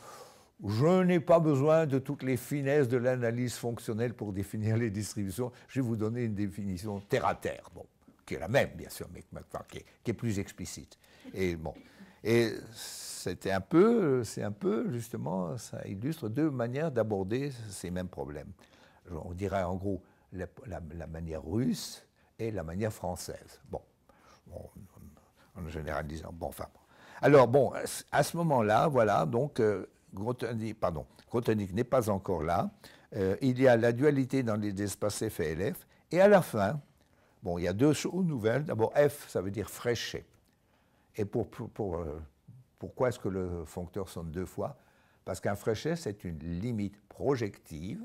je n'ai pas besoin de toutes les finesses de l'analyse fonctionnelle pour définir les distributions. Je vais vous donner une définition terre à terre. Bon qui est la même, bien sûr, mais qui, est, plus explicite. Et bon, et c'était un peu, c'est un peu justement, ça illustre deux manières d'aborder ces mêmes problèmes. On dirait en gros la, manière russe et la manière française. Bon, en généralisant. Bon, enfin. Alors bon, à ce moment-là, voilà, donc euh, Grotonique pardon n'est pas encore là. Euh, il y a la dualité dans les espaces F et LF, Et à la fin, Bon, il y a deux choses nouvelles. D'abord, F, ça veut dire fraîcher. Et pour, euh, pourquoi est-ce que le foncteur sonne deux fois Parce qu'un fraîcher, c'est une limite projective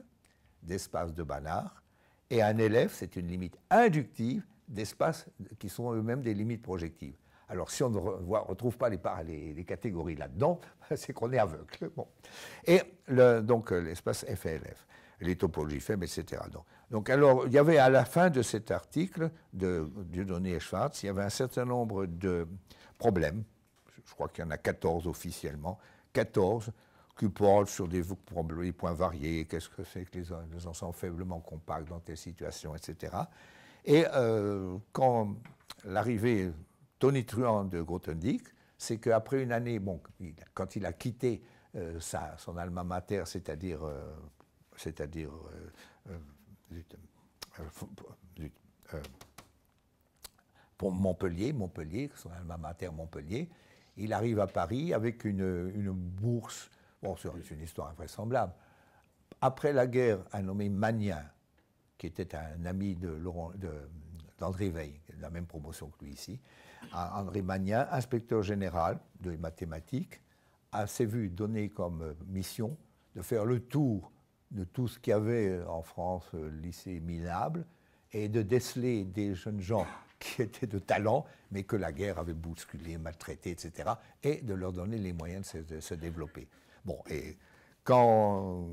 d'espace de Banard, et un élève, c'est une limite inductive d'espace qui sont eux-mêmes des limites projectives. Alors, si on ne retrouve pas les, les, catégories là-dedans, [laughs] c'est qu'on est aveugle. Bon. Et donc, euh, l'espace LF, les topologies faibles, etc. Donc, donc, alors, il y avait à la fin de cet article de Donné et Schwartz, il y avait un certain nombre de problèmes. Je crois qu'il y en a 14 officiellement. 14 qui portent sur des points variés. Qu'est-ce que c'est que les, ensembles faiblement compacts dans telle situation, etc. Et euh, quand l'arrivée Tony tonitruante de Grotendieck, c'est qu'après une année, bon, quand il a quitté euh, son alma mater, c'est-à-dire. Euh, c'est-à-dire euh, euh, pour Montpellier, Montpellier, son alma mater Montpellier. Il arrive à Paris avec une, bourse. Bon, c'est une histoire invraisemblable. Après la guerre, un nommé Magnin, qui était un ami de Laurent, de, d'André Veil, de la même promotion que lui ici, André Magnin, inspecteur général de mathématiques, a s'est vu donner comme mission de faire le tour de tout ce qu'il y avait euh, en France, euh, lycée minable, et de déceler des jeunes gens [laughs] qui étaient de talent, mais que la guerre avait bousculé, maltraité, etc., et de leur donner les moyens de se, développer. Bon, et quand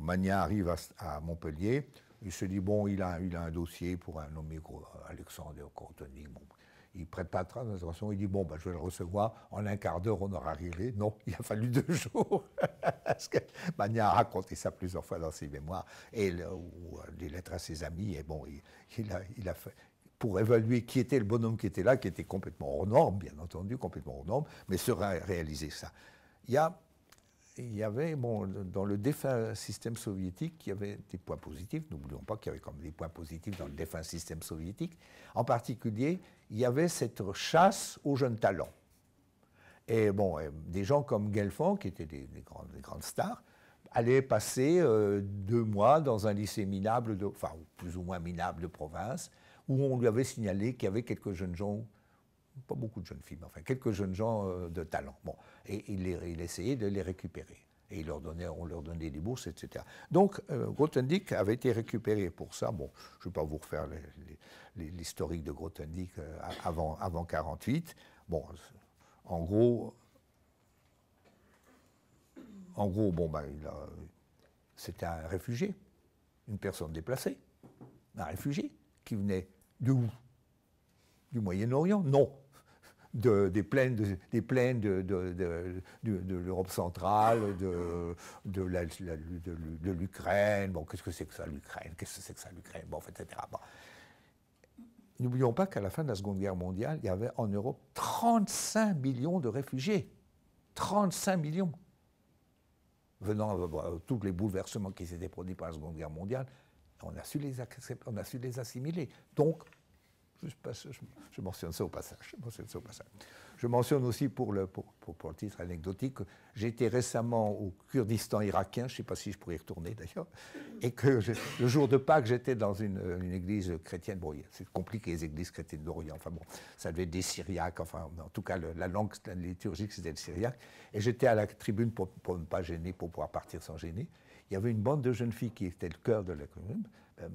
Magna arrive à, Montpellier, il se dit, bon, il a, un dossier pour un nommé Alexandre de il prête pas toute façon, il dit Bon, ben, je vais le recevoir, en un quart d'heure, on aura arrivé. Non, il a fallu deux [laughs] jours. Parce que a raconté ça plusieurs fois dans ses mémoires, et ou, euh, des lettres à ses amis, et bon, il, a, fait, pour évaluer qui était le bonhomme qui était là, qui était complètement hors norme, bien entendu, complètement hors norme, mais sera réalisé ça. Il y, il y avait, bon, dans le défunt système soviétique, il y avait des points positifs, n'oublions pas qu'il y avait même des points positifs dans le défunt système soviétique, en particulier il y avait cette chasse aux jeunes talents. Et bon, des gens comme Gelfand, qui étaient des, grandes, stars, allaient passer euh, deux mois dans un lycée minable, enfin plus ou moins minable de province, où on lui avait signalé qu'il y avait quelques jeunes gens, pas beaucoup de jeunes filles, mais enfin quelques jeunes gens euh, de talent. Bon, et il, essayait de les récupérer. Et leur on leur donnait des bourses, etc. Donc, euh, avait été récupéré pour ça. Bon, je ne vais pas vous refaire les l'historique de Grothendieck euh, avant, avant 48. Bon, en gros, en gros, bon, ben, c'était un réfugié, une personne déplacée, un réfugié qui venait de où Du Moyen-Orient Non. De, des plaines de, des plaines de, de, l'Europe centrale, de, de, l'Ukraine. Bon, qu'est-ce que c'est que ça, l'Ukraine Qu'est-ce que c'est que ça, l'Ukraine Bon, etc. Bon. N'oublions pas qu'à la fin de la Seconde Guerre mondiale, il y avait en Europe 35 millions de réfugiés. 35 millions. Venant de euh, bah, euh, tous les bouleversements qui s'étaient produits par la Seconde Guerre mondiale, on a su les, on a su les assimiler. Donc, je, mentionne ça au passage. Je mentionne, ça au passage. Je mentionne aussi pour le, pour, titre anecdotique, j'étais récemment au Kurdistan irakien, je ne sais pas si je pourrais y retourner d'ailleurs, et que le jour de Pâques, j'étais dans une, église chrétienne. Bon, c'est compliqué les églises chrétiennes d'Orient, enfin bon, ça devait être des Syriaques, enfin en tout cas la langue liturgique c'était le syriaque, et j'étais à la tribune pour, ne pas gêner, pour pouvoir partir sans gêner. Il y avait une bande de jeunes filles qui étaient le cœur de la commune euh,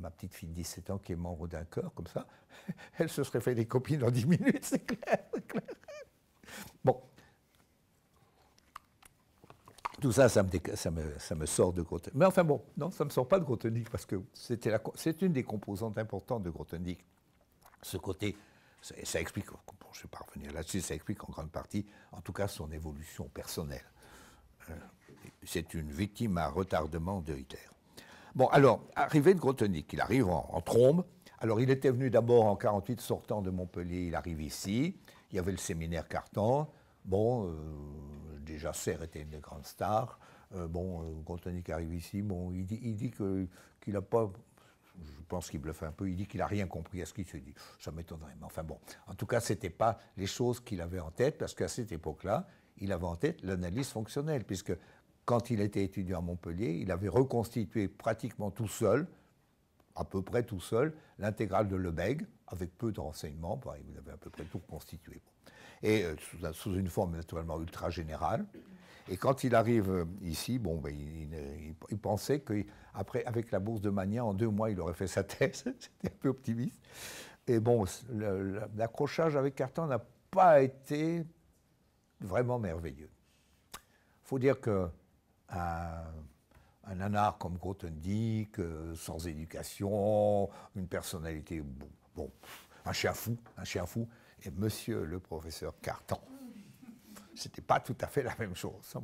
ma, petite fille de 17 ans qui est membre d'un corps, comme ça, [laughs] elle se serait fait des copines en 10 minutes, c'est clair, Bon. Tout ça, ça me, sort de Grotenic. Mais enfin bon, non, ça ne me sort pas de Grotenic parce que c'est une des composantes importantes de Grotenic. Ce côté, ça, explique, je ne vais pas revenir là-dessus, ça explique en grande partie, en tout cas, son évolution personnelle. Euh, c'est une victime à retardement de Hitler. Bon, alors, arrivé de Grotonique, il arrive en, trombe. Alors, il était venu d'abord en 48 sortant de Montpellier, il arrive ici. Il y avait le séminaire Cartan. Bon, euh, déjà Serre était une des grandes stars. Euh, bon, euh, Grotonique arrive ici. Bon, il dit, qu'il n'a pas je pense qu'il bluffe un peu, il dit qu'il n'a rien compris à ce qu'il se dit. Ça m'étonnerait, mais enfin bon. En tout cas, ce n'était pas les choses qu'il avait en tête, parce qu'à cette époque-là, il avait en tête l'analyse fonctionnelle, puisque quand il était étudiant à Montpellier, il avait reconstitué pratiquement tout seul, à peu près tout seul, l'intégrale de Lebesgue, avec peu de renseignements, il avait à peu près tout reconstitué. Et euh, sous, une forme naturellement ultra générale. Et quand il arrive euh, ici, bon, ben, il, pensait qu'après, avec la bourse de Mania, en deux mois, il aurait fait sa thèse. [laughs] C'était un peu optimiste. Et bon, l'accrochage avec Cartan n'a pas été vraiment merveilleux. Il faut dire que un, un anard comme Grothendieck, sans éducation, une personnalité, bon, un chien fou, un chien fou, et monsieur le professeur Cartan. C'était pas tout à fait la même chose.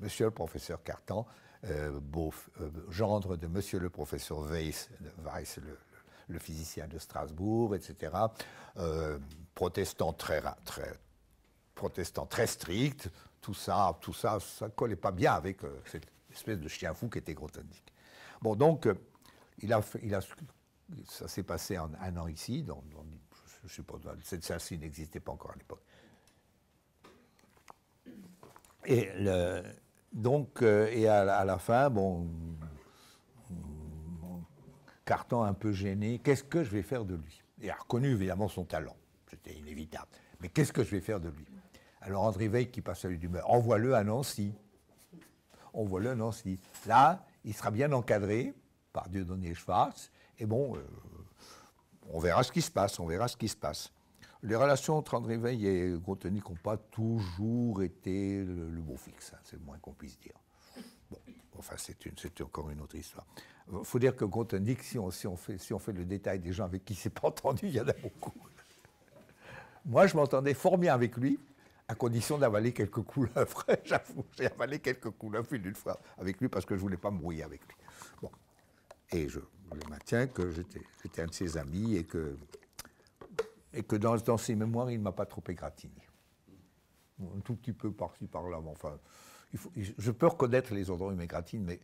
monsieur le professeur Cartan, euh, euh, gendre de monsieur le professeur Weiss, Weiss le, physicien de Strasbourg, etc. Euh, protestant très, très, protestant très strict, tout ça, tout ça, ça ne collait pas bien avec euh, cette espèce de chien fou qui était Grothendieck. Bon, donc, euh, il a, ça s'est passé en un an ici, dans, je sais pas, cette salle-ci n'existait pas encore à l'époque. Et donc, euh, et à, la fin, bon, carton un peu gêné, qu'est-ce que je vais faire de lui Il a reconnu évidemment son talent, c'était inévitable. Mais qu'est-ce que je vais faire de lui alors André Veil, qui passe à d'humeur, envoie-le à Nancy. Envoie-le à Nancy. Là, il sera bien encadré par Dieudonné Schwartz. Et bon, euh, on verra ce qui se passe, on verra ce qui se passe. Les relations entre André Veil et Grontoni n'ont pas toujours été le, bon fixe, c'est le moins qu'on puisse dire. Bon, enfin, c'est encore une autre histoire. Il euh, faut dire que Grontoni, si on, si, on fait, si on fait le détail des gens avec qui il s'est pas entendu, il y en a beaucoup. Moi, je m'entendais fort bien avec lui à condition d'avaler quelques couleuvres. [laughs] J'avoue, j'ai avalé quelques couleuvres d'une fois avec lui parce que je ne voulais pas me brouiller avec lui. Bon. Et je, maintiens que j'étais un de ses amis et que, et que dans, ses mémoires, il ne m'a pas trop égratigné. Un tout petit peu par-ci, par-là, enfin, je peux reconnaître les endroits où il m'égratine, mais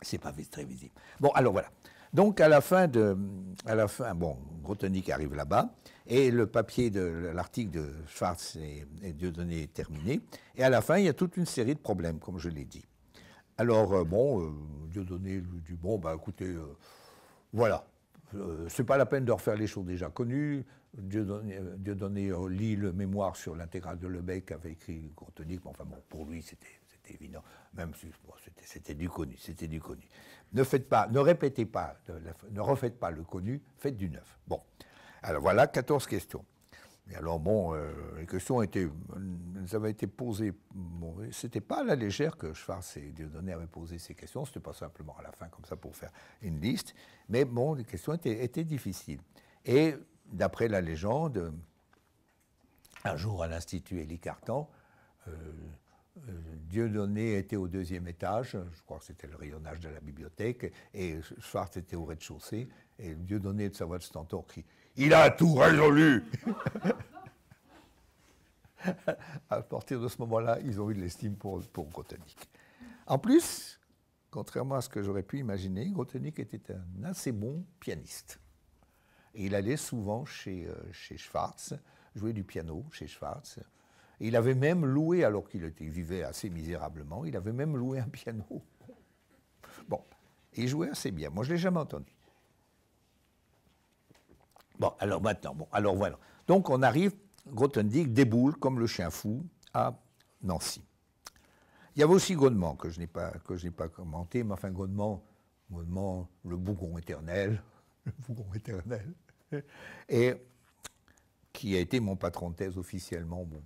c'est pas très visible. Bon, alors voilà. Donc à la fin de, à la fin, bon, Grotonique arrive là-bas, et le papier de l'article de Schwarz et, Dieudonné est terminé. Et à la fin, il y a toute une série de problèmes, comme je l'ai dit. Alors, euh, bon, euh, Dieudonné lui dit Bon, bah écoutez, euh, voilà, c'est pas la peine de refaire les choses déjà connues. Dieudonné, lit le mémoire sur l'intégrale de Lebec qu'avait écrit Courtenic. Enfin, bon, pour lui, c'était évident, même si c'était du connu, c'était du connu. Ne faites pas, ne répétez pas, ne refaites pas le connu, faites du neuf. Bon. Alors voilà 14 questions. Et alors bon, euh, les questions avaient été posées. Ce n'était pas à la légère que Schwarz et Dieudonné avaient posé ces questions. C'était pas simplement à la fin comme ça pour faire une liste. Mais bon, les questions étaient, difficiles. Et d'après la légende, un jour à l'institut Élie Cartan, euh, euh, Dieudonné était au deuxième étage, je crois que c'était le rayonnage de la bibliothèque, et Schwartz était au rez-de-chaussée, et Dieudonné de sa voix de Stentor qui, il a tout résolu. [laughs] à partir de ce moment-là, ils ont eu de l'estime pour, pour En plus, contrairement à ce que j'aurais pu imaginer, Grotenick était un assez bon pianiste. Et il allait souvent chez, euh, chez Schwartz, jouer du piano chez Schwartz. il avait même loué, alors qu'il vivait assez misérablement, il avait même loué un piano. Bon, et il jouait assez bien. Moi, je ne l'ai jamais entendu. Bon, alors maintenant, bon, alors voilà. Donc on arrive, Grothendieck déboule comme le chien fou à Nancy. Il y avait aussi Godement, que je n'ai pas, commenté, mais enfin Godement, le bougon éternel, [laughs] le bougon éternel, [laughs] et qui a été mon patron de thèse officiellement. Bon,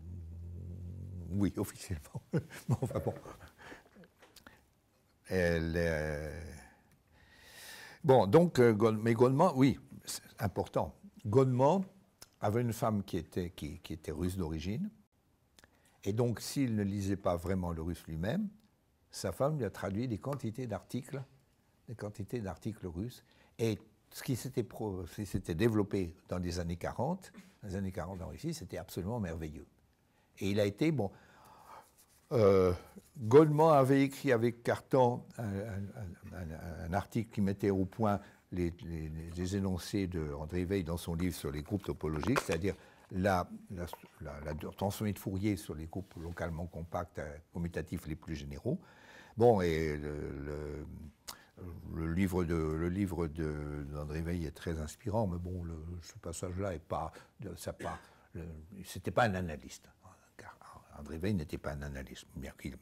oui, officiellement. [laughs] bon, enfin bon. Euh, bon, donc, euh, mais Gaudemont, oui, c'est important. Goldman avait une femme qui était, russe d'origine. Et donc, s'il ne lisait pas vraiment le russe lui-même, sa femme lui a traduit des quantités d'articles, des quantités d'articles russes. Et ce qui s'était développé dans les années 40, dans les années 40 en Russie, c'était absolument merveilleux. Et il a été, bon, euh, avait écrit avec Carton un, article qui mettait au point les, énoncés de André Veil dans son livre sur les groupes topologiques, c'est-à-dire la, la, de Fourier sur les groupes localement compacts commutatifs les plus généraux. Bon, et le, livre de le livre d'André Veil est très inspirant, mais bon, ce passage-là n'est pas, ça pas, c'était pas un analyste. Hein, car André Veil n'était pas un analyste, bien qu'il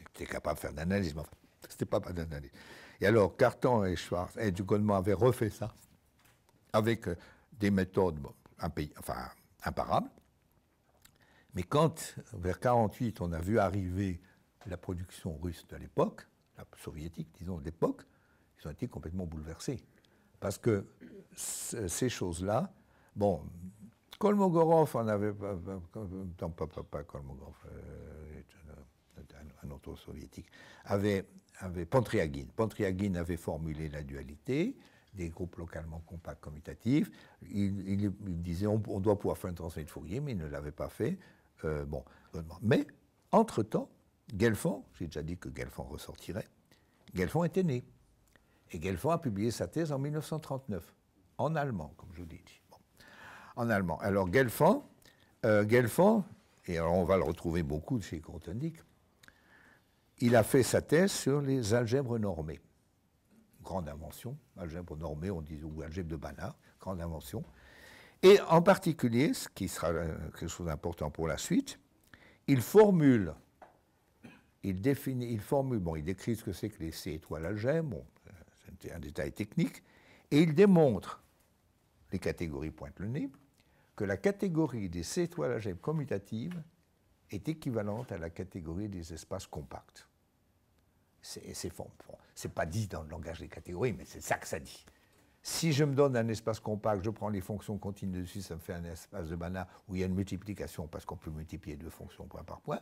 était capable de faire d'analyse, mais enfin, c'était pas un analyste. Et alors, Cartan et Schwarz et Dugonnement avaient refait ça avec euh, des méthodes imparables. Mais quand, vers 48, on a vu arriver la production russe de l'époque, la soviétique, disons, de l'époque, ils ont été complètement bouleversés. Parce que ces choses-là, bon, Kolmogorov en avait pas, non, pas, Kolmogorov, euh, un autre soviétique, avait avait, Pontryagin avait formulé la dualité des groupes localement compacts commutatifs. Il, disait on, doit pouvoir faire un transfert de Fourier, mais il ne l'avait pas fait. Euh, bon, mais entre-temps, Gelfand, j'ai déjà dit que Gelfand ressortirait, Gelfand était né. Et Gelfand a publié sa thèse en 1939, en allemand, comme je vous dis. En allemand. Alors Gelfand, euh, et on va le retrouver beaucoup chez Grothendieck, il a fait sa thèse sur les algèbres normées. Grande invention, algèbre normée, on dit, ou algèbre de Banach, grande invention. Et en particulier, ce qui sera euh, quelque chose d'important pour la suite, il formule, il définit, il formule, bon, il décrit ce que c'est que les C étoiles algèbres, bon, euh, c'est un détail technique, et il démontre, les catégories pointent le nez, que la catégorie des C étoiles algèbres commutatives est équivalente à la catégorie des espaces compacts. C'est c'est pas dit dans le langage des catégories, mais c'est ça que ça dit. Si je me donne un espace compact, je prends les fonctions continues dessus, ça me fait un espace de Banach où il y a une multiplication parce qu'on peut multiplier deux fonctions point par point.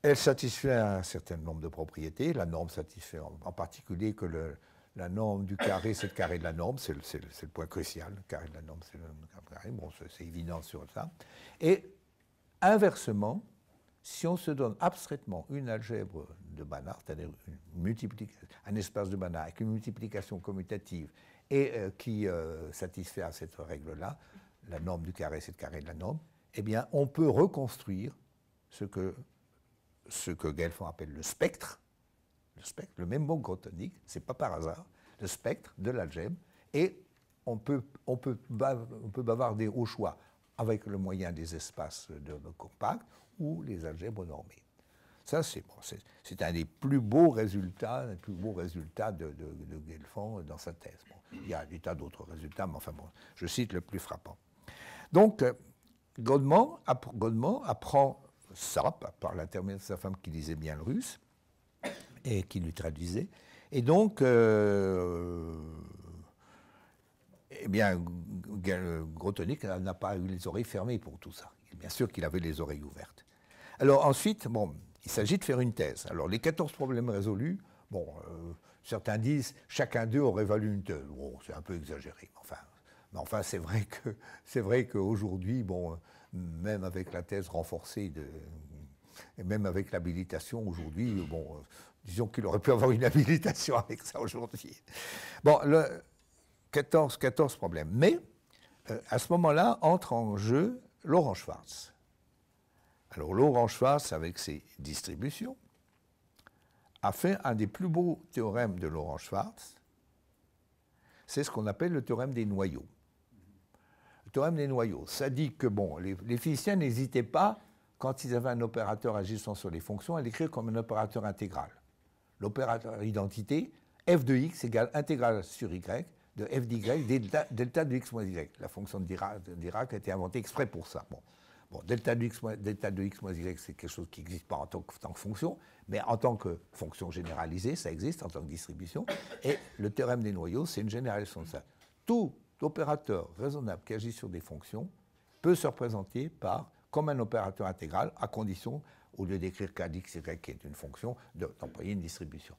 Elle satisfait un certain nombre de propriétés. La norme satisfait en, particulier que la norme du carré, c'est le carré de la norme, c'est le, point crucial. Le carré de la norme, c'est le carré. Bon, c'est évident sur ça. Et inversement, si on se donne abstraitement une algèbre de Banach, c'est-à-dire un espace de Banach avec une multiplication commutative et euh, qui euh, satisfait à cette règle-là, la norme du carré, c'est le carré de la norme, eh bien, on peut reconstruire ce que, ce que Gelfand appelle le spectre, le spectre, le même mot ce n'est pas par hasard, le spectre de l'algèbre, et on peut, on peut, bavarder au choix avec le moyen des espaces de, de compacts ou les algèbres normées. Ça, c'est bon, un des plus beaux résultats, plus beaux résultats de, de, dans sa thèse. il y a des tas d'autres résultats, mais enfin bon, je cite le plus frappant. Donc, euh, Godman, apprend ça par l'intermédiaire de sa femme qui lisait bien le russe et qui lui traduisait. Et donc, euh, eh bien, Grotonic n'a pas eu les oreilles fermées pour tout ça. Bien sûr qu'il avait les oreilles ouvertes. Alors ensuite, bon, il s'agit de faire une thèse. Alors les 14 problèmes résolus, bon, euh, certains disent chacun d'eux aurait valu une thèse. Bon, c'est un peu exagéré, mais enfin, c'est vrai que c'est vrai qu'aujourd'hui, bon, même avec la thèse renforcée de et même avec l'habilitation aujourd'hui, bon, euh, disons qu'il aurait pu avoir une habilitation [laughs] avec ça aujourd'hui. Bon, le 14, problèmes. Mais euh, à ce moment-là entre en jeu Laurent Schwartz. Alors Laurent Schwartz, avec ses distributions, a fait un des plus beaux théorèmes de Laurent Schwartz. C'est ce qu'on appelle le théorème des noyaux. Le théorème des noyaux, ça dit que bon, les, physiciens n'hésitaient pas, quand ils avaient un opérateur agissant sur les fonctions, à l'écrire comme un opérateur intégral. L'opérateur identité, f de x égale intégrale sur y de f d'y delta, de x moins y. La fonction de Dirac, a été inventée exprès pour ça. Bon. Bon, delta de x, x moins y, c'est quelque chose qui n'existe pas en tant, que, fonction, mais en tant que fonction généralisée, ça existe en tant que distribution. Et le théorème des noyaux, c'est une généralisation de ça. Tout opérateur raisonnable qui agit sur des fonctions peut se représenter par comme un opérateur intégral, à condition, au lieu d'écrire kdx, y qui est une fonction, d'employer une distribution.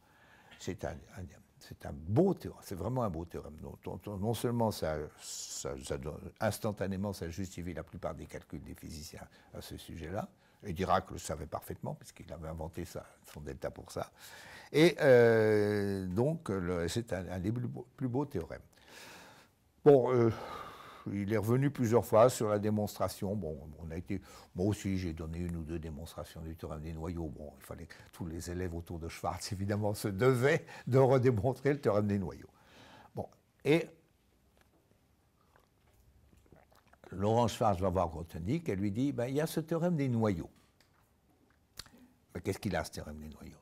C'est un, un c'est un beau théorème, c'est vraiment un beau théorème. Non, seulement ça, instantanément ça justifie la plupart des calculs des physiciens à ce sujet-là, et Dirac le savait parfaitement, puisqu'il avait inventé son delta pour ça. Et euh, donc, c'est un, des plus beaux, théorèmes. Bon, euh, il est revenu plusieurs fois sur la démonstration. Bon, on a été, moi aussi, j'ai donné une ou deux démonstrations du théorème des noyaux. Bon, il fallait tous les élèves autour de Schwartz, évidemment, se devaient de redémontrer le théorème des noyaux. Bon, et Laurent Schwartz va voir Grothendieck et lui dit ben, il y a ce théorème des noyaux. Mais ben, qu'est-ce qu'il a, ce théorème des noyaux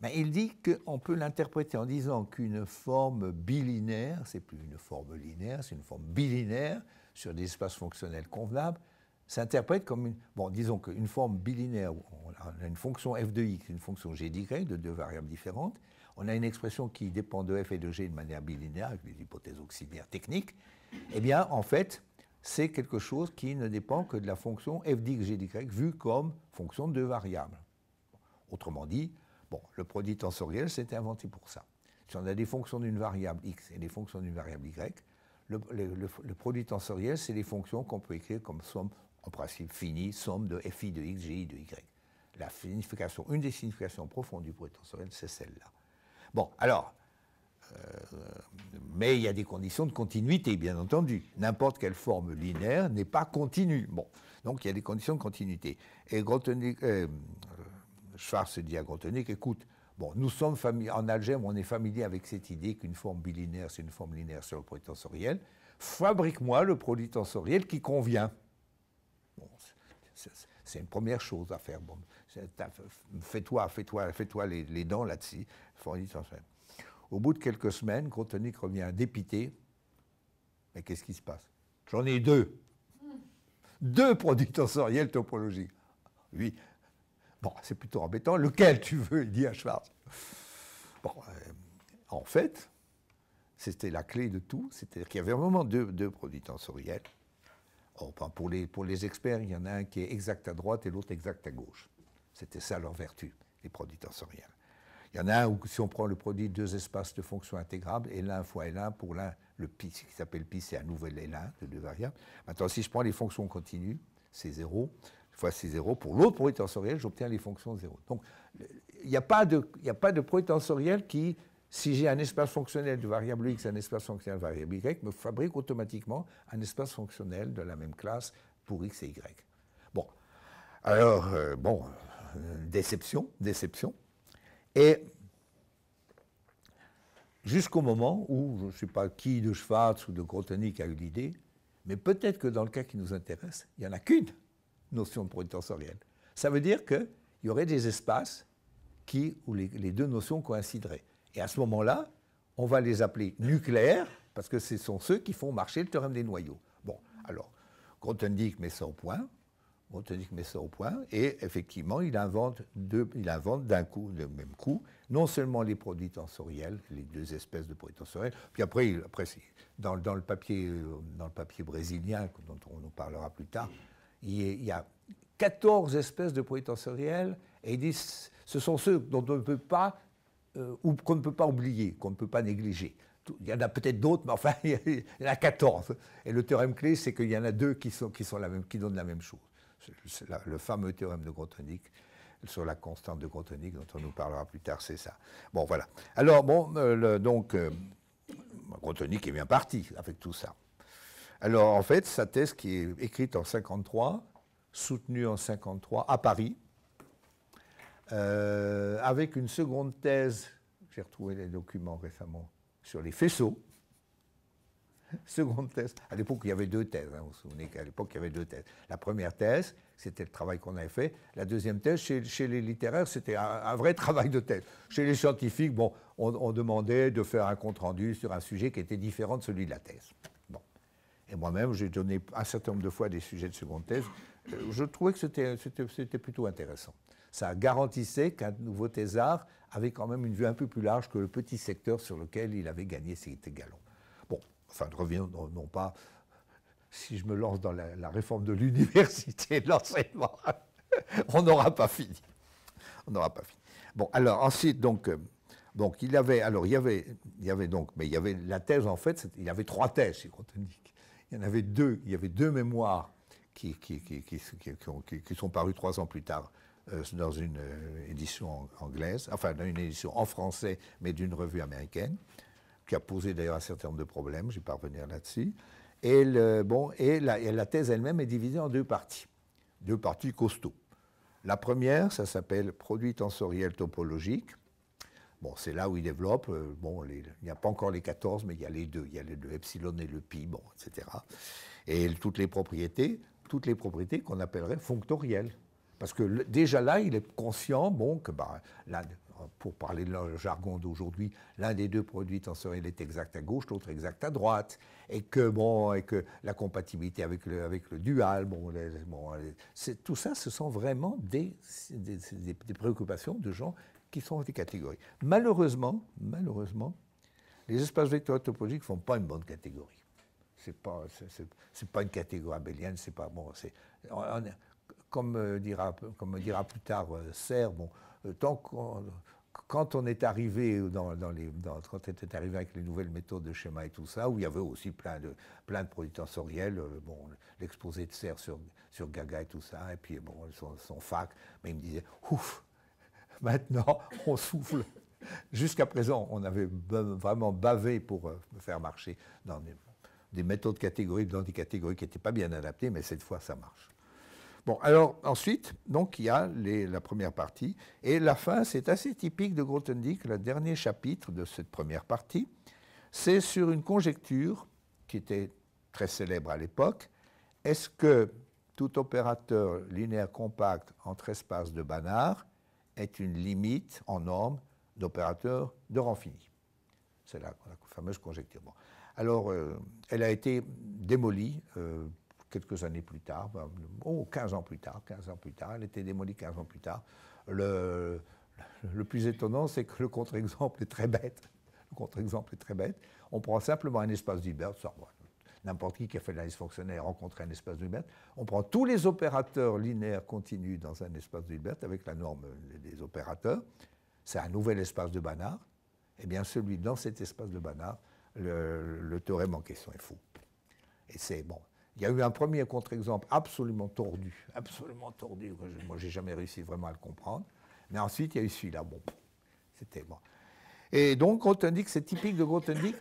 ben, il dit qu'on peut l'interpréter en disant qu'une forme bilinéaire, c'est plus une forme linéaire, c'est une forme bilinaire, sur des espaces fonctionnels convenables, s'interprète comme une. Bon, disons qu'une forme bilinéaire, on a une fonction f de x, une fonction g y, de deux variables différentes. On a une expression qui dépend de f et de g de manière bilinéaire, avec des hypothèses auxiliaires techniques. Eh bien, en fait, c'est quelque chose qui ne dépend que de la fonction f d'x, g y, vue comme fonction de deux variables. Autrement dit, Bon, le produit tensoriel, c'était inventé pour ça. Si on a des fonctions d'une variable x et des fonctions d'une variable y, le, produit tensoriel, c'est les fonctions qu'on peut écrire comme somme, en principe finie, somme de fi de x, gi de y. La signification, une des significations profondes du produit tensoriel, c'est celle-là. Bon, alors, euh, mais il y a des conditions de continuité, bien entendu. N'importe quelle forme linéaire n'est pas continue. Bon, donc il y a des conditions de continuité. Et Grothendieck, euh, Schwarz dit à Grothendieck, écoute, bon, nous sommes en algèbre, on est familier avec cette idée qu'une forme bilinaire, c'est une forme linéaire sur le produit tensoriel. Fabrique-moi le produit tensoriel qui convient. Bon, c'est une première chose à faire. Bon, fais-toi, fais-toi, fais-toi les, dents là-dessus. Au bout de quelques semaines, Grothendieck revient dépité. Mais qu'est-ce qui se passe J'en ai deux. Deux produits tensoriels topologiques. Oui, Bon, c'est plutôt embêtant. Lequel tu veux Il dit à Schwartz. Bon, euh, en fait, c'était la clé de tout. C'est-à-dire qu'il y avait vraiment deux, deux produits tensoriels. Oh, enfin, pour, les, pour les experts, il y en a un qui est exact à droite et l'autre exact à gauche. C'était ça leur vertu, les produits tensoriels. Il y en a un où, si on prend le produit, deux espaces de fonctions intégrables, et l'un fois l pour l'un, le pi, ce qui s'appelle pi, c'est un nouvel L1 de deux variables. Maintenant, si je prends les fonctions continues, c'est zéro fois c'est 0 Pour l'autre produit tensoriel, j'obtiens les fonctions 0. Donc, il n'y a, pas de, y tensoriel qui, si j'ai un espace fonctionnel de variable x, un espace fonctionnel de variable y, me fabrique automatiquement un espace fonctionnel de la même classe pour x et y. Bon, alors, euh, bon, euh, déception, déception. Et jusqu'au moment où, je ne sais pas qui de Schwartz ou de Grothendieck a eu l'idée, mais peut-être que dans le cas qui nous intéresse, il n'y en a qu'une notion de produit tensoriel. Ça veut dire qu'il y aurait des espaces qui, où les, deux notions coïncideraient. Et à ce moment-là, on va les appeler nucléaires, parce que ce sont ceux qui font marcher le théorème des noyaux. Bon, alors, Grothendieck met ça au point, met ça au point, et effectivement, il invente, il invente d'un coup, le même coup, non seulement les produits tensoriels, les deux espèces de produits tensoriels, puis après, après dans, dans, le papier, euh, dans le papier brésilien, dont on nous parlera plus tard, il y a 14 espèces de polytensoriels et ils disent ce sont ceux dont on ne peut pas, euh, qu'on ne peut pas oublier, qu'on ne peut pas négliger. Il y en a peut-être d'autres, mais enfin, [laughs] il y en a 14. Et le théorème clé, c'est qu'il y en a deux qui, sont, qui, la même, qui donnent la même chose. le fameux théorème de Grothendieck sur la constante de Grothendieck, dont on nous parlera plus tard, c'est ça. Bon, voilà. Alors, bon, euh, donc, euh, est bien parti avec tout ça. Alors en fait, sa thèse qui est écrite en 53, soutenue en 53 à Paris, euh, avec une seconde thèse, j'ai retrouvé les documents récemment, sur les faisceaux. Seconde thèse. À l'époque, il y avait deux thèses. Hein, vous vous souvenez qu'à l'époque, il y avait deux thèses. La première thèse, c'était le travail qu'on avait fait. La deuxième thèse, chez, les littéraires, c'était un, vrai [laughs] travail de thèse. Chez les scientifiques, bon, on demandait de faire un compte-rendu sur un sujet qui était différent de celui de la thèse. Et moi-même, j'ai donné un certain nombre de fois des sujets de seconde thèse. Euh, je trouvais que c'était plutôt intéressant. Ça garantissait qu'un nouveau thésard avait quand même une vue un peu plus large que le petit secteur sur lequel il avait gagné ses galons. Bon, enfin, revient, non pas si je me lance dans la, réforme de l'université de [laughs] l'enseignement, [laughs] on n'aura pas fini. On n'aura pas fini. Bon, alors ensuite, donc, euh, donc il y avait, alors il y avait, il y avait donc, mais il y avait la thèse en fait, il avait trois thèses, si on te dit. Il y en avait deux, il y avait deux mémoires qui, sont parues trois ans plus tard euh, dans une euh, édition anglaise, enfin dans une édition en français, mais d'une revue américaine, qui a posé d'ailleurs un certain nombre de problèmes, je ne vais pas revenir là-dessus. Et, bon, et, la, la thèse elle-même est divisée en deux parties, deux parties costauds. La première, ça s'appelle Produits tensoriels topologiques, Bon, c'est là où il développe. Euh, bon, il n'y a pas encore les 14, mais il y a les deux. Il y a le, epsilon et le pi, bon, etc. Et toutes les propriétés, toutes les propriétés qu'on appellerait fonctorielles. Parce que déjà là, il est conscient, bon, que bah, là, pour parler de le jargon d'aujourd'hui, l'un des deux produits tensoriels est exact à gauche, l'autre exact à droite, et que bon, et que la compatibilité avec le, avec le dual, bon, tout ça, ce sont vraiment des, des, préoccupations de gens qui sont des catégories. Malheureusement, malheureusement, les espaces vectoriels topologiques ne font pas une bonne catégorie. Ce n'est pas, c'est pas une catégorie abélienne, c'est pas bon. comme, euh, dira, comme dira plus tard euh, Serre, bon, euh, tant qu'on quand on est arrivé dans, les, quand arrivé avec les nouvelles méthodes de schéma et tout ça, où il y avait aussi plein de, plein de produits tensoriels, bon, l'exposé de Serre sur, sur Gaga et tout ça, et puis bon, son, son fac, mais il me disait, ouf, Maintenant, [laughs] on souffle. Jusqu'à présent, on avait vraiment bavé pour euh, faire marcher dans des, méthodes catégoriques, dans des catégories qui n'étaient pas bien adaptées, mais cette fois, ça marche. Bon, alors ensuite, donc il y a la première partie, et la fin, c'est assez typique de Grothendieck, le dernier chapitre de cette première partie, c'est sur une conjecture qui était très célèbre à l'époque. Est-ce que tout opérateur linéaire compact entre espaces de Banach est une limite en normes d'opérateur de rang fini. C'est la, la, fameuse conjecture. Alors, euh, elle a été démolie euh, quelques années plus tard, 15 ben, ans plus tard, 15 ans plus tard, elle a été démolie 15 ans plus tard. Le, plus étonnant, c'est que le contre-exemple est très bête. Le contre-exemple est très bête. On prend simplement un espace dhilbert sur R n'importe qui qui a fait l'analyse fonctionnelle rencontre un espace de Hilbert. On prend tous les opérateurs linéaires continus dans un espace de Hilbert avec la norme des opérateurs. C'est un nouvel espace de Banach. Eh Et bien, celui dans cet espace de Banach, le, théorème en question est faux. Et c'est bon. Il y a eu un premier contre-exemple absolument tordu, absolument tordu, moi j'ai jamais réussi vraiment à le comprendre. Mais ensuite, il y a eu celui-là. Bon, c'était bon. Et donc, Grothendieck, c'est typique de Grothendieck.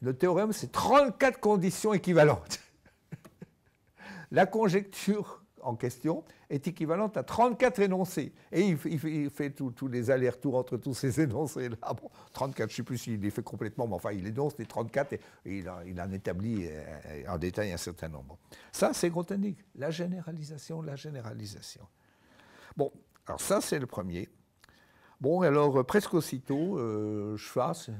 Le théorème, c'est 34 conditions équivalentes. La conjecture en question est équivalente à 34 énoncés. Et il, fait tous les allers-retours entre tous ces énoncés-là. 34, je ne sais plus s'il les fait complètement, mais enfin, il énonce les 34 et, il, en, établit euh, euh, en détail un certain nombre. Ça, c'est Grothendieck. La généralisation, la généralisation. Bon, alors ça, c'est le premier. Bon, alors, euh, presque aussitôt, je fasse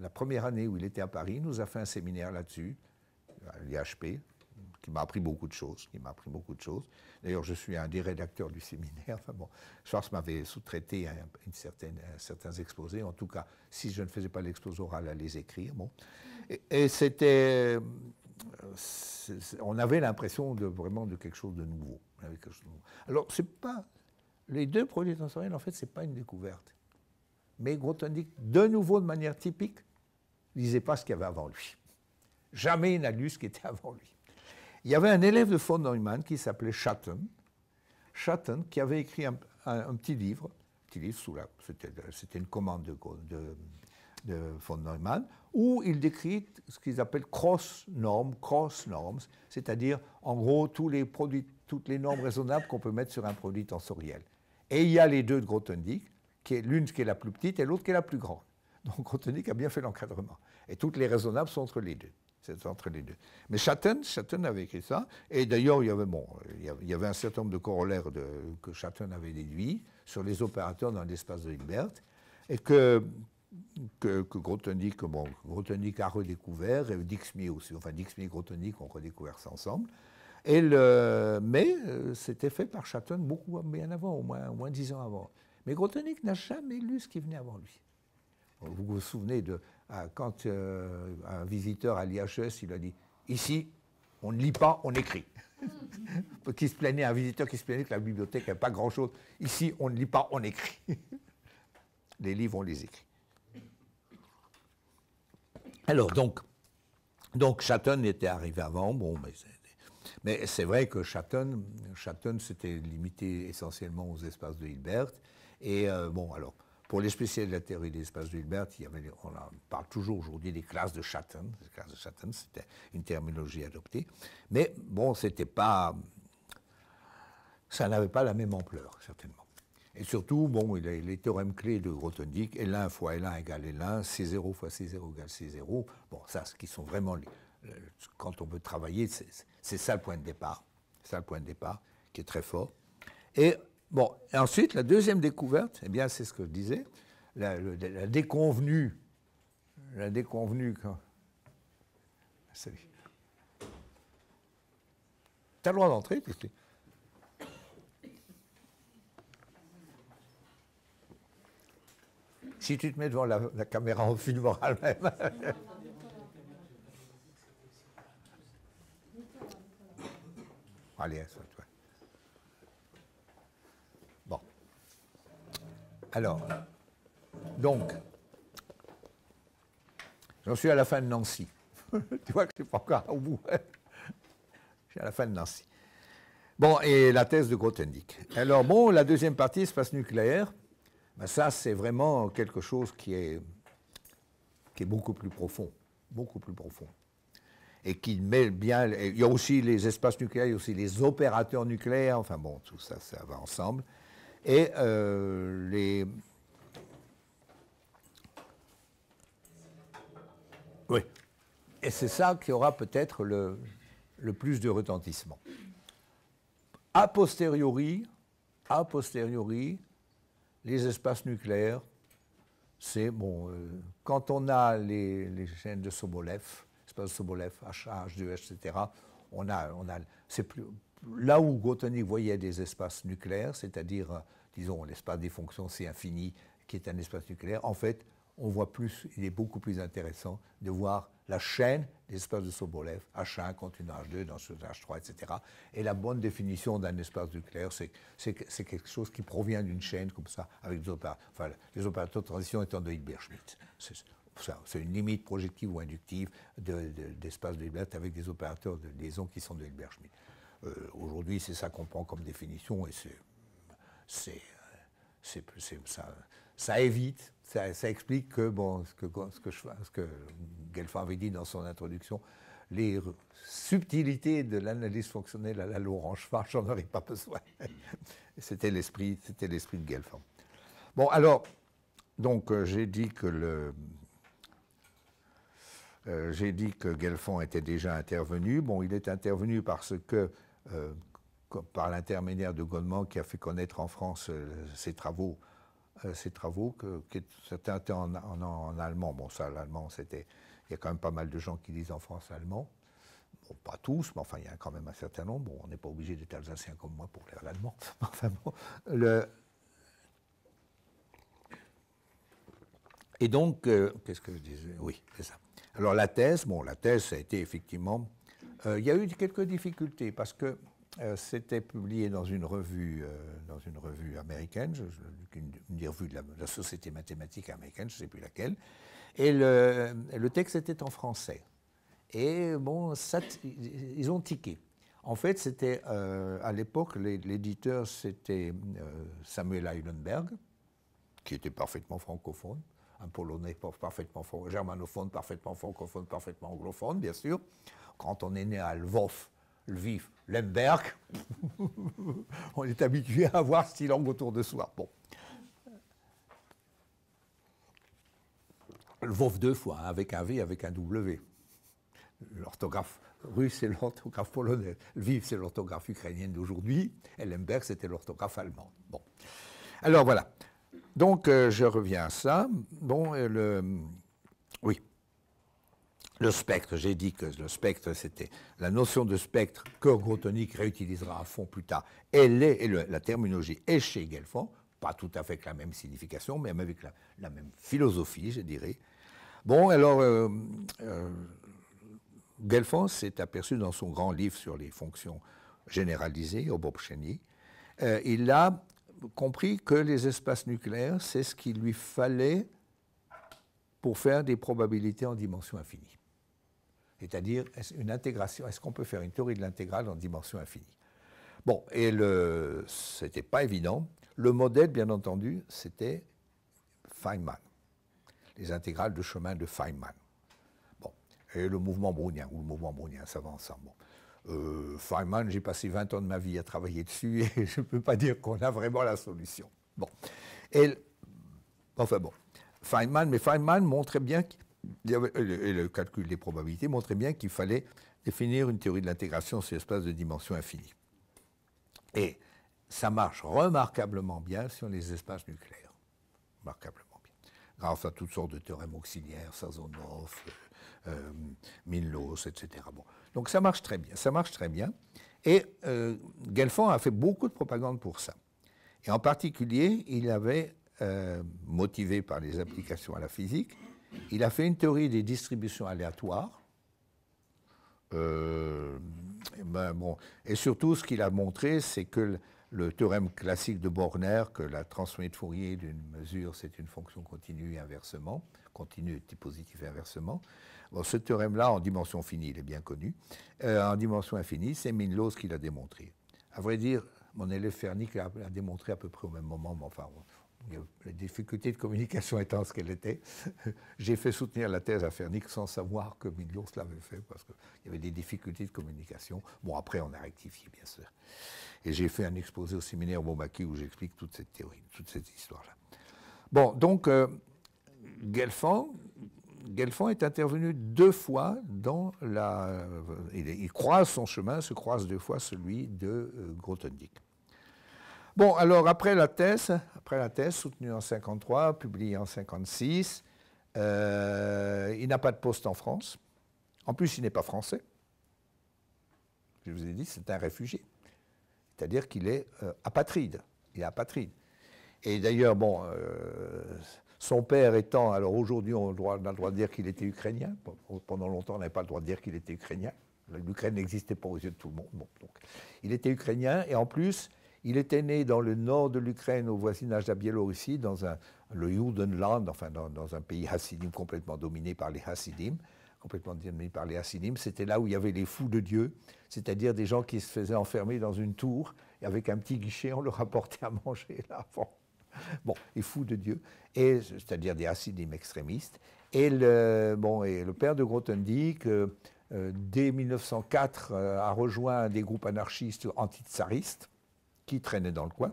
la première année où il était à Paris, il nous a fait un séminaire là-dessus, à l'IHP, qui m'a appris beaucoup de choses, qui m'a appris beaucoup de choses. D'ailleurs, je suis un des rédacteurs du séminaire. Enfin bon, Schwartz m'avait sous-traité un, une certains exposés. En tout cas, si je ne faisais pas l'exposé oral, à les écrire. Bon, et, c'était, on avait l'impression de vraiment de quelque chose de nouveau. Alors, c'est pas les deux produits sensoriels. En fait, c'est pas une découverte. Mais Grothendieck, de nouveau, de manière typique, lisait pas ce qu'il y avait avant lui. Jamais il n'a lu ce qui était avant lui. Il y avait un élève de von Neumann qui s'appelait Schatten, Schatten qui avait écrit un, petit livre, sous la, c'était une commande de, von Neumann, où il décrit ce qu'ils appellent cross-norms, cross-norms, c'est-à-dire en gros tous les produits, toutes les normes raisonnables qu'on peut mettre sur un produit tensoriel. Et il y a les deux de Grothendieck, l'une qui est la plus petite et l'autre qui est la plus grande. Donc Grothendieck a bien fait l'encadrement. Et toutes les raisonnables sont entre les deux. C'est entre les deux. Mais Chatten, avait écrit ça. Et d'ailleurs, il y avait un certain nombre de corollaires que Chatten avait déduits sur les opérateurs dans l'espace de Hilbert et que que, a redécouvert, et Dixmier aussi, enfin Dixmier et Grothendieck ont redécouvert ça ensemble. mais euh, c'était fait par Chatten beaucoup bien avant, au moins, moins dix ans avant. Mais Grothendieck n'a jamais lu ce qui venait avant lui. Vous vous souvenez de ah, quand euh, un visiteur à l'IHS, il a dit Ici, on ne lit pas, on écrit. [laughs] qui se plaignait, un visiteur qui se plaignait que la bibliothèque n'avait pas grand-chose. Ici, on ne lit pas, on écrit. [laughs] les livres, on les écrit. Alors, donc, donc Chatton était arrivé avant, bon, mais c'est vrai que Chatton, s'était limité essentiellement aux espaces de Hilbert. Et euh, bon, alors, pour les spécialistes de la théorie des espaces de on en parle toujours aujourd'hui des classes de Schatten. Les classes de c'était une terminologie adoptée. Mais bon, c'était pas. Ça n'avait pas la même ampleur, certainement. Et surtout, bon, les théorèmes clés de Grothendieck, L1 fois L1 égale L1, C0 fois C0 égale C0. Bon, ça, ce qui sont vraiment. quand on veut travailler, c'est ça le point de départ. C'est ça le point de départ qui est très fort. Et et ensuite, la deuxième découverte, eh bien, c'est ce que je disais, la, la déconvenue. La déconvenue Salut. T'as le droit d'entrer, puisque. Si tu te mets devant la, caméra, on filmera le même. Allez, ça. Alors, donc, j'en suis à la fin de Nancy. [laughs] tu vois que je suis pas encore au bout. je suis à la fin de Nancy. Bon, et la thèse de Grothendieck. Alors bon, la deuxième partie, espace nucléaire, ben ça c'est vraiment quelque chose qui est, qui est beaucoup plus profond, beaucoup plus profond. Et qui mêle bien, il y a aussi les espaces nucléaires, il y a aussi les opérateurs nucléaires, enfin bon, tout ça, ça va ensemble. Et euh, les... Oui. Et c'est ça qui aura peut-être le, le, plus de retentissement. A posteriori, a posteriori, les espaces nucléaires, c'est bon. Euh, quand on a les, chaînes de Sobolev, de Sobolev, h 2 etc., on a, on a c'est plus, là où y voyait des espaces nucléaires, c'est-à-dire, euh, disons, l'espace des fonctions C infini, qui est un espace nucléaire, en fait, on voit plus, il est beaucoup plus intéressant de voir la chaîne des espaces de Sobolev, H1, une H2, dans ce H3, etc. Et la bonne définition d'un espace nucléaire, c'est quelque chose qui provient d'une chaîne comme ça, avec des opérateurs, les opérateurs de transition étant de Hilbert-Schmidt. C'est une limite projective ou inductive d'espace de Hilbert avec des opérateurs de liaison qui sont de Hilbert-Schmidt. Euh, aujourd'hui, c'est ça qu'on prend comme définition et c'est, ça, ça évite, ça, explique que, bon, ce que, ce que, je, que Gelfand avait dit dans son introduction, les subtilités de l'analyse fonctionnelle à la Laurent Schwarz, j'en aurais pas besoin. [laughs] c'était l'esprit, c'était l'esprit de Gelfand. Bon, alors, donc euh, j'ai dit que le, euh, j'ai dit que Gelfand était déjà intervenu. Bon, il est intervenu parce que euh, par l'intermédiaire de Goldman qui a fait connaître en France euh, ses travaux, euh, ses travaux que, certains étaient en, allemand. Bon, ça, l'allemand, c'était. Il y a quand même pas mal de gens qui lisent en France allemand. Bon, pas tous, mais enfin, il y a quand même un certain nombre. on n'est pas obligé d'être alsacien comme moi pour lire l'allemand. [laughs] enfin bon, Et donc, qu'est-ce que je disais Oui, c'est ça. Alors la thèse, bon, la thèse, ça a été effectivement euh, il y a eu quelques difficultés parce que euh, c'était publié dans une revue, euh, dans une revue américaine, une, revue de la, Société mathématique américaine, je ne sais plus laquelle, et le, texte était en français. Et bon, ils ont tiqué. En fait, c'était à l'époque, l'éditeur, c'était Samuel Heilenberg, qui était parfaitement francophone, un Polonais parfaitement francophone, germanophone, parfaitement francophone, parfaitement anglophone, bien sûr quand on est né à Lvov, Lviv, Lemberg, [laughs] on est habitué à avoir six langues autour de soi. Bon. Lvov deux fois, hein, avec un V, avec un W. L'orthographe russe, c'est l'orthographe polonaise. Lviv, c'est l'orthographe ukrainienne d'aujourd'hui. Et Lemberg, c'était l'orthographe allemande. Bon. Alors voilà. Donc, euh, je reviens à ça. Bon, euh, le... oui. Le spectre, j'ai dit que le spectre, c'était la notion de spectre que Grotonic réutilisera à fond plus tard. Elle est, la terminologie est chez Gelfand, pas tout à fait avec la même signification, mais avec la, même philosophie, je dirais. Bon, alors, euh, euh, Gelfand s'est aperçu dans son grand livre sur les fonctions généralisées, au Bob euh, il a compris que les espaces nucléaires, c'est ce qu'il lui fallait pour faire des probabilités en dimension infinie. C'est-à-dire, est-ce une intégration, est-ce qu'on peut faire une théorie de l'intégrale en dimension infinie Bon, et le, n'était pas évident. Le modèle, bien entendu, c'était Feynman, les intégrales de chemin de Feynman. Bon, et le mouvement brownien, ou le mouvement brownien, ça va ensemble. Bon. Euh, Feynman, j'ai passé 20 ans de ma vie à travailler dessus [laughs] et je ne peux pas dire qu'on a vraiment la solution. Bon. Et, enfin bon, Feynman, mais Feynman montrait bien et le calcul des probabilités montrait bien qu'il fallait définir une théorie de l'intégration sur l'espace de dimension infinie. Et ça marche remarquablement bien sur les espaces nucléaires. Remarquablement bien. Grâce à toutes sortes de théorèmes auxiliaires, Sazonov, euh, euh etc. Bon. Donc ça marche très bien. Ça marche très bien. Et euh, Gelfand a fait beaucoup de propagande pour ça. Et en particulier, il avait, euh, motivé par les applications à la physique, il a fait une théorie des distributions aléatoires. Euh, eh ben, et surtout, ce qu'il a montré, c'est que le, théorème classique de Borner, que la transformée de Fourier d'une mesure, c'est une fonction continue inversement, continue type positif inversement. ce théorème-là, en dimension finie, il est bien connu. Euh, en dimension infinie, c'est Minlos qui l'a démontré. À vrai dire, mon élève Fernick l'a démontré à peu près au même moment, mais enfin, la difficulté de communication [laughs] étant ce qu'elle était, [laughs] j'ai fait soutenir la thèse à Fernick sans savoir que Millions l'avait fait, parce qu'il y avait des difficultés de communication. Bon, après, on a rectifié, bien sûr. Et j'ai fait un exposé au séminaire Momaki où j'explique toute cette théorie, toute cette histoire-là. Bon, donc, euh, Gelfand, est intervenu deux fois dans la... Euh, il, croise son chemin, se croise deux fois celui de euh, Grothendieck. Bon, alors après la thèse, après la thèse soutenue en 53, publiée en 56, euh, il n'a pas de poste en France. En plus, il n'est pas français. Je vous ai dit, c'est un réfugié. C'est-à-dire qu'il est, euh, apatride. Il est apatride. Et d'ailleurs, bon, euh, son père étant, alors aujourd'hui on, a le droit de dire qu'il était ukrainien. Pendant longtemps, on n'avait pas le droit de dire qu'il était ukrainien. L'Ukraine n'existait pas aux yeux de tout le monde. donc, il était ukrainien et en plus, il était né dans le nord de l'Ukraine, au voisinage de la Biélorussie, dans le Judenland, enfin dans, un pays hassidim complètement dominé par les hassidim, complètement dominé par les hassidim. C'était là où il y avait les fous de Dieu, c'est-à-dire des gens qui se faisaient enfermer dans une tour et avec un petit guichet, on leur apportait à manger là Bon, les fous de Dieu, et c'est-à-dire des hassidim extrémistes. Et le, bon, et le père de Grothendieck, que, euh, euh, dès 1904, euh, a rejoint des groupes anarchistes anti-tsaristes qui traînait dans le coin.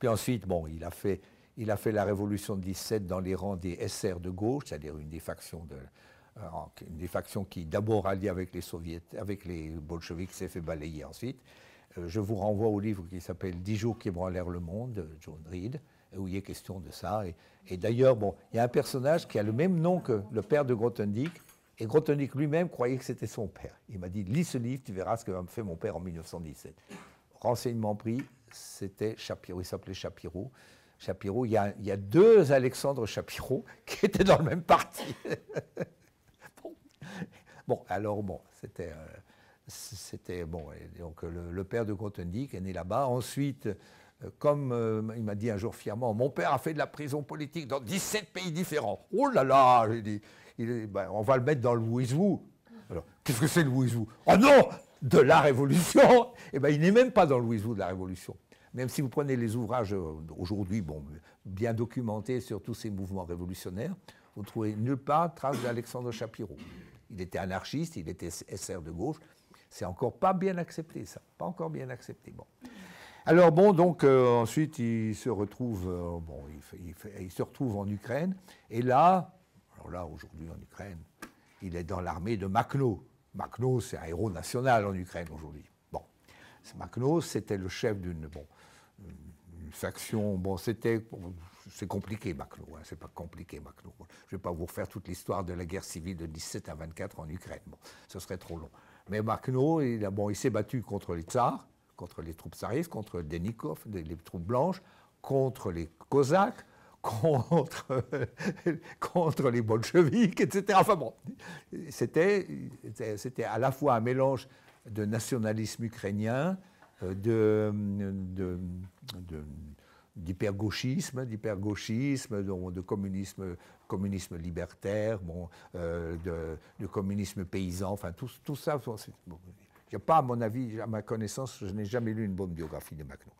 Puis ensuite, bon, il a fait, il a fait la révolution de 17 dans les rangs des SR de gauche, c'est-à-dire une des factions euh, des qui d'abord alliée avec les soviets, avec les bolcheviks, s'est fait balayer ensuite. Euh, je vous renvoie au livre qui s'appelle Dix jours qui ébranlèrent le monde, John Reed, où il est question de ça. Et, d'ailleurs, bon, il y a un personnage qui a le même nom que le père de Grothendieck, et Grothendieck lui-même croyait que c'était son père. Il m'a dit, lis ce livre, tu verras ce que m'a fait mon père en 1917 renseignement pris, c'était Chapiro, il s'appelait Chapiro. Chapiro, il y, a, deux Alexandre Chapiro [laughs] qui étaient dans le même parti. [laughs] bon. alors bon, c'était... Euh, c'était bon, donc le, père de Grothendieck est né là-bas. Ensuite, euh, comme euh, il m'a dit un jour fièrement, mon père a fait de la prison politique dans 17 pays différents. Oh là là, dit, il, ben, on va le mettre dans le Wizou. Alors, qu'est-ce que c'est le Wizou Oh non de la Révolution, [laughs] eh ben, il n'est même pas dans le louisou de la Révolution. Même si vous prenez les ouvrages euh, aujourd'hui, bon, bien documentés sur tous ces mouvements révolutionnaires, vous ne trouvez nulle part trace d'Alexandre Chapiro. Il était anarchiste, il était SR de gauche. C'est encore pas bien accepté, ça. Pas encore bien accepté. Bon. Alors bon, donc euh, ensuite il se retrouve, euh, bon, il, se retrouve en Ukraine. Et là, alors là aujourd'hui en Ukraine, il est dans l'armée de Makhno, Makhno, c'est un héros national en Ukraine aujourd'hui. Bon, Makhno, c'était le chef d'une bon, une faction. Bon, c'était c'est compliqué Makhno, hein, c'est pas compliqué Makhno. Je vais pas vous refaire toute l'histoire de la guerre civile de 17 à 24 en Ukraine. Bon, ce serait trop long. Mais Makhno, il, bon, il s'est battu contre les tsars, contre les troupes tsaristes, contre Denikov, les troupes blanches, contre les cosaques contre, [laughs] contre les bolcheviques, etc. Enfin bon, c'était à la fois un mélange de nationalisme ukrainien, euh, d'hypergauchisme, d'hypergauchisme, de, communisme, communisme libertaire, bon, euh, de, communisme paysan, enfin tout, tout ça. Bon, pas, à mon avis, à ma connaissance, je n'ai jamais lu une bonne biographie de Macron.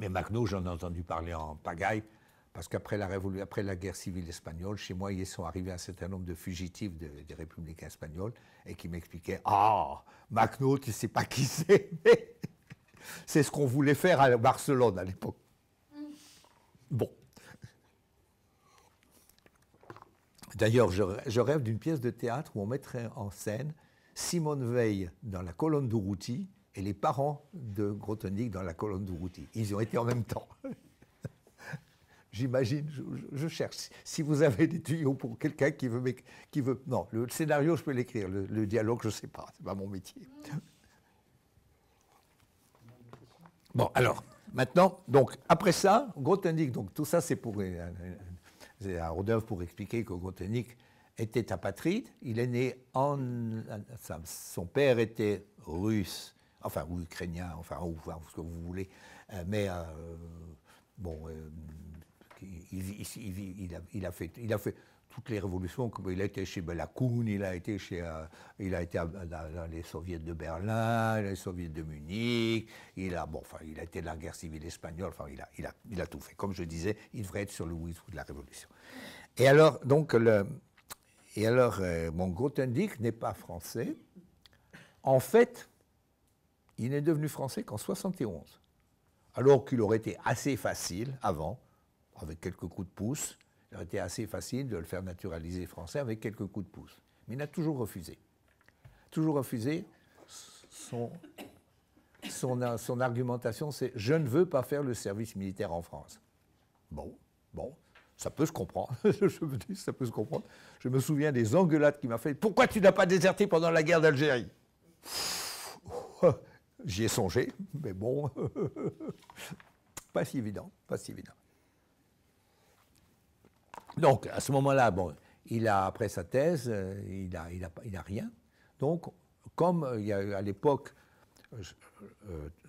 Mais Macno, j'en ai entendu parler en pagaille, parce qu'après la, après la guerre civile espagnole, chez moi, ils sont arrivés un certain nombre de fugitifs des républicains espagnols, et qui m'expliquaient Ah, Macno, Magno, tu sais pas qui c'est, mais [laughs] c'est ce qu'on voulait faire à Barcelone à l'époque. Mm. Bon. D'ailleurs, je, rêve d'une pièce de théâtre où on mettrait en scène Simone Veil dans la colonne d'Uruti, et les parents de Grothendieck dans la colonne d'Uruti. Ils ont été en même temps. [laughs] J'imagine, je, cherche. Si vous avez des tuyaux pour quelqu'un qui veut, qui veut. Non, le scénario, je peux l'écrire. Le, dialogue, je ne sais pas. Ce n'est pas mon métier. [laughs] Bon, alors, maintenant, donc, après ça, Grothendieck, donc tout ça, c'est pour. un pour expliquer que Grothendieck était apatride. Il est né en. Son père était russe enfin, ou ukrainien, enfin, ou ce que vous voulez. Euh, mais euh, bon, euh, il, a, fait, il a fait toutes les révolutions, comme il a été chez Belakoun, il a été chez, il a été dans, les soviets de Berlin, les soviets de Munich, il a, bon, enfin, il a été dans la guerre civile espagnole, enfin, il a, il a, il a tout fait. Comme je disais, il devrait être sur le oui de la révolution. Et alors, donc, le, et alors, mon indique n'est pas français. En fait, il n'est devenu français qu'en 71. Alors qu'il aurait été assez facile avant, avec quelques coups de pouce, il aurait été assez facile de le faire naturaliser français avec quelques coups de pouce. Mais il a toujours refusé. Toujours refusé. Son, argumentation, c'est je ne veux pas faire le service militaire en France. Bon, bon, ça peut se comprendre. [laughs] je me ça peut se comprendre. Je me souviens des engueulades qu'il m'a fait. Pourquoi tu n'as pas déserté pendant la guerre d'Algérie oh, J'y ai songé, mais bon, [laughs] pas si évident, pas si évident. Donc, à ce moment-là, bon, il a, après sa thèse, euh, il n'a a, il a rien. Donc, comme euh, il y a eu à l'époque euh,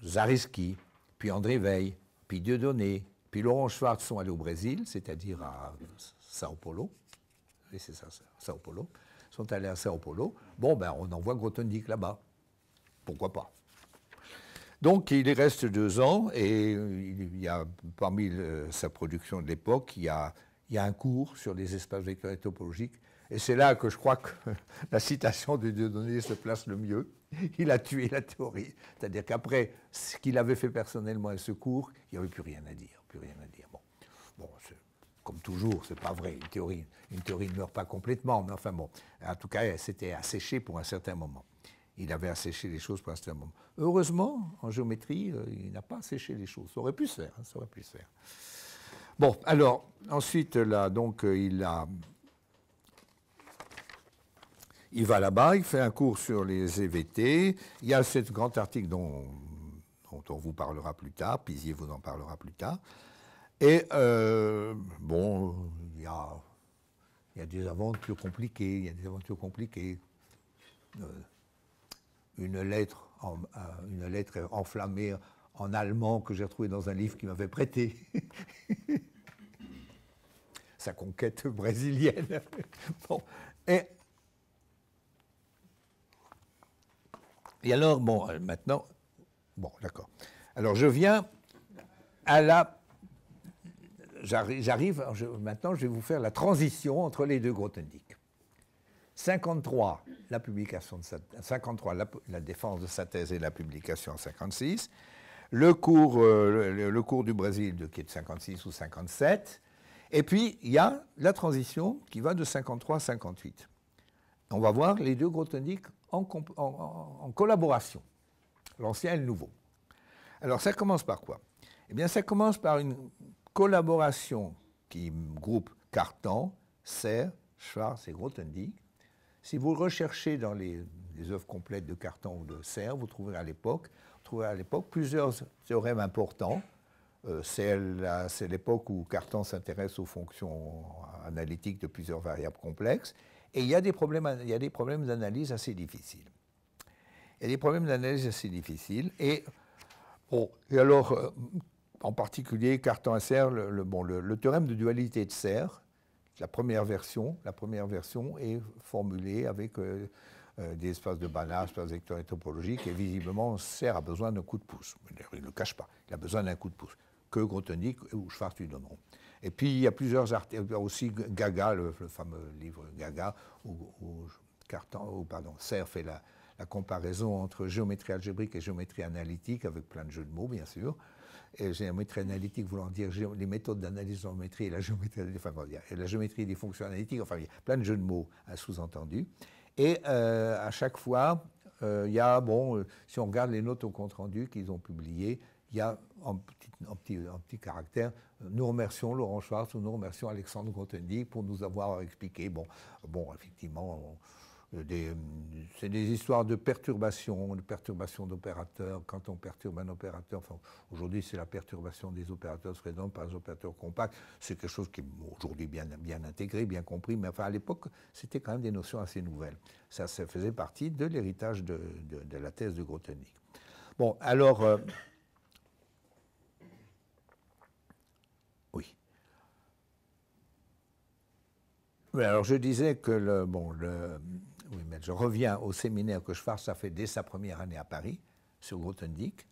Zariski, puis André Veil, puis Dieudonné, puis Laurent Schwartz sont allés au Brésil, c'est-à-dire à Sao Paulo. et c'est ça, Sao Paulo. sont allés à Sao Paulo. Bon, ben, on envoie Grotendieck là-bas. Pourquoi pas donc il y reste deux ans et euh, il y a, parmi euh, sa production de l'époque, il, y a, un cours sur les espaces vectoriels topologiques. Et c'est là que je crois que [laughs] la citation de Dieudonné se place le mieux. Il a tué la théorie. C'est-à-dire qu'après ce qu'il avait fait personnellement à ce cours, il n'y avait plus rien à dire. Plus rien à dire. Bon, comme toujours, c'est pas vrai. Une théorie, une théorie ne meurt pas complètement. Mais enfin bon, en tout cas, elle s'était asséchée pour un certain moment il avait asséché les choses pour un certain moment. Heureusement, en géométrie, euh, il n'a pas asséché les choses. Ça aurait pu se faire, hein, aurait pu faire. Bon, alors, ensuite, là, donc, euh, il a... Il va là-bas, il fait un cours sur les EVT. Il y a ce grand article dont, on vous parlera plus tard, Pizier vous en parlera plus tard. Et, euh, bon, il y a, des aventures compliquées, il y a des aventures compliquées une lettre, euh, une lettre enflammée en allemand que j'ai retrouvée dans un livre qu'il m'avait prêté. [laughs] Sa conquête brésilienne. [laughs] Et, et alors, bon, euh, maintenant, bon, d'accord. Alors je viens à la j'arrive, maintenant je vais vous faire la transition entre les deux Grothendieck. 53, la publication de sa, 53, la, défense de sa thèse et la publication en 56. Le cours, euh, le, cours du Brésil de, qui est de 56 ou 57. Et puis, il y a la transition qui va de 53 à 58. On va voir les deux gros en, collaboration, l'ancien et le nouveau. Alors, ça commence par quoi Eh bien, ça commence par une collaboration qui groupe Cartan, Serre, Schwarz et Grothendieck si vous recherchez dans les, œuvres complètes de Cartan ou de Serre, vous trouverez à l'époque, plusieurs théorèmes importants. Euh, c'est l'époque où Cartan s'intéresse aux fonctions analytiques de plusieurs variables complexes. Et il y a des problèmes, il y des problèmes d'analyse assez difficiles. Il y a des problèmes d'analyse assez difficiles. Et, alors, euh, en particulier, Cartan et Serre, le, bon, le, théorème de dualité de Serre la première version, la première version est formulée avec euh, euh, des espaces de des espaces vecteurs topologiques, et visiblement, Serre a besoin d'un coup de pouce. Il ne le cache pas, il a besoin d'un coup de pouce. Que Grotonique ou Schwartz lui donneront. Et puis, il y a plusieurs articles, euh, aussi Gaga, le, fameux livre Gaga, où, pardon, Serre fait la, comparaison entre géométrie algébrique et géométrie analytique, avec plein de jeux de mots, bien sûr et géométrie analytique voulant dire les méthodes d'analyse de géométrie et la géométrie, des fonctions analytiques, enfin il y a plein de jeux de mots à sous entendu Et euh, à chaque fois, euh, il y a, bon, euh, si on regarde les notes au compte-rendu qu'ils ont publiées, il y a en petit, petit, caractère, nous remercions Laurent Schwartz ou nous remercions Alexandre Gontendy pour nous avoir expliqué. Bon, bon effectivement, euh, euh, c'est des histoires de perturbations, de perturbations d'opérateurs, quand on perturbe un opérateur, aujourd'hui c'est la perturbation des opérateurs se par les opérateurs compacts, c'est quelque chose qui est aujourd'hui bien, intégré, bien compris, mais enfin à l'époque c'était quand même des notions assez nouvelles. Ça, faisait partie de l'héritage de, la thèse de Grothendieck. Bon, alors... Euh, oui. alors je disais que bon, le, je reviens au séminaire que Schwarz a fait dès sa première année à Paris, sur Grothendieck.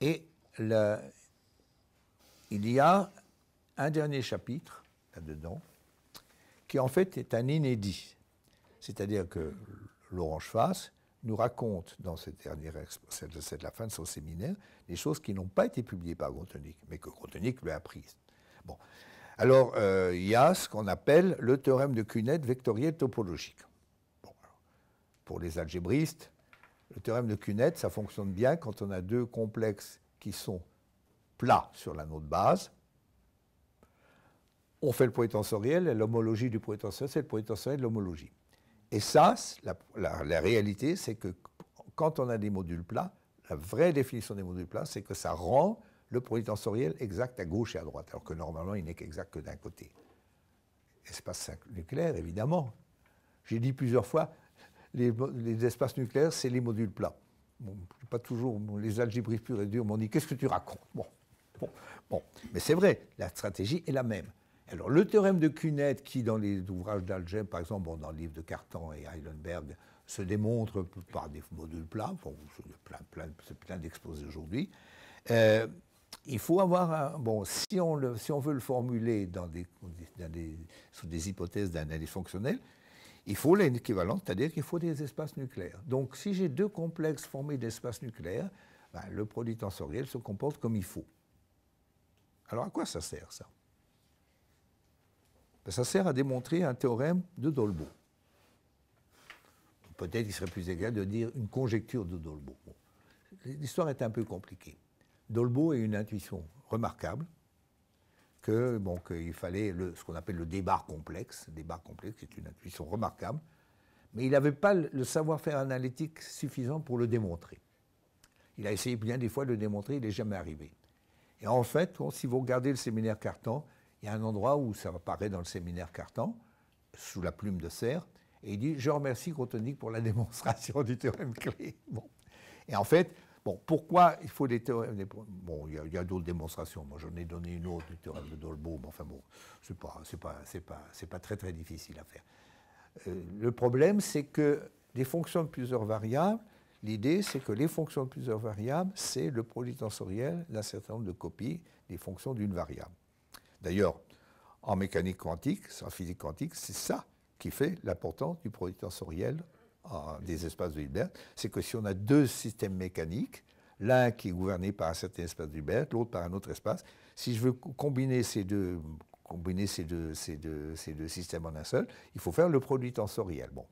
Et il y a un dernier chapitre là-dedans, qui en fait est un inédit. C'est-à-dire que Laurent Schwarz nous raconte dans cette dernière c'est la fin de son séminaire, des choses qui n'ont pas été publiées par Grothendieck, mais que Grothendieck lui a apprises. Bon. Alors, euh, il y a ce qu'on appelle le théorème de Cunette vectoriel topologique pour les algébristes, le théorème de Cunette, ça fonctionne bien quand on a deux complexes qui sont plats sur l'anneau de base. On fait le tensoriel, et l'homologie du tensoriel, c'est le tensoriel de l'homologie. Et ça, la, réalité, c'est que quand on a des modules plats, la vraie définition des modules plats, c'est que ça rend le polytensoriel exact à gauche et à droite, alors que normalement, il n'est exact que d'un côté. Espace nucléaire, évidemment. J'ai dit plusieurs fois, les, espaces nucléaires, c'est les modules plats. pas toujours les algébriques purs et durs m'ont dit qu'est-ce que tu racontes bon, bon, bon, mais c'est vrai, la stratégie est la même. Alors le théorème de Cunette qui dans les ouvrages d'algèbre, par exemple, dans le livre de Cartan et Heidenberg, se démontre par des modules plats, bon, plein, plein, plein d'exposés aujourd'hui. Euh, il faut avoir un, bon, si on, le, si on veut le formuler dans des, dans des, sous des hypothèses d'analyse fonctionnelle, il faut l'équivalent, c'est-à-dire qu'il faut des espaces nucléaires. Donc si j'ai deux complexes formés d'espaces nucléaires, ben, le produit tensoriel se comporte comme il faut. Alors à quoi ça sert ça ben, Ça sert à démontrer un théorème de Dolbeau. Peut-être qu'il serait plus égal de dire une conjecture de Dolbeau. L'histoire est un peu compliquée. Dolbeau a une intuition remarquable, que bon, qu'il fallait ce qu'on appelle le débat complexe. Le débarre complexe c'est une intuition remarquable, mais il n'avait pas le savoir-faire analytique suffisant pour le démontrer. Il a essayé bien des fois de le démontrer, il n'est jamais arrivé. Et en fait, si vous regardez le séminaire Cartan, il y a un endroit où ça apparaît dans le séminaire Cartan, sous la plume de serre, et il dit Je remercie Grothendieck pour la [laughs] démonstration du théorème clé. Bon. Et en fait, Bon, pourquoi il faut des théorèmes Bon, il y a, d'autres démonstrations. Moi, j'en ai donné une autre, du théorème de Dolbaum. Enfin bon, c'est pas, pas, très très difficile à faire. Euh, le problème, c'est que des fonctions de plusieurs variables, l'idée, c'est que les fonctions de plusieurs variables, c'est le produit tensoriel d'un certain nombre de copies des fonctions d'une variable. D'ailleurs, en mécanique quantique, en physique quantique, c'est ça qui fait l'importance du produit tensoriel des espaces de Hilbert, c'est que si on a deux systèmes mécaniques, l'un qui est gouverné par un certain espace de Hilbert, l'autre par un autre espace, si je veux combiner ces deux, combiner ces deux, ces deux, ces deux systèmes en un seul, il faut faire le produit tensoriel. Bon,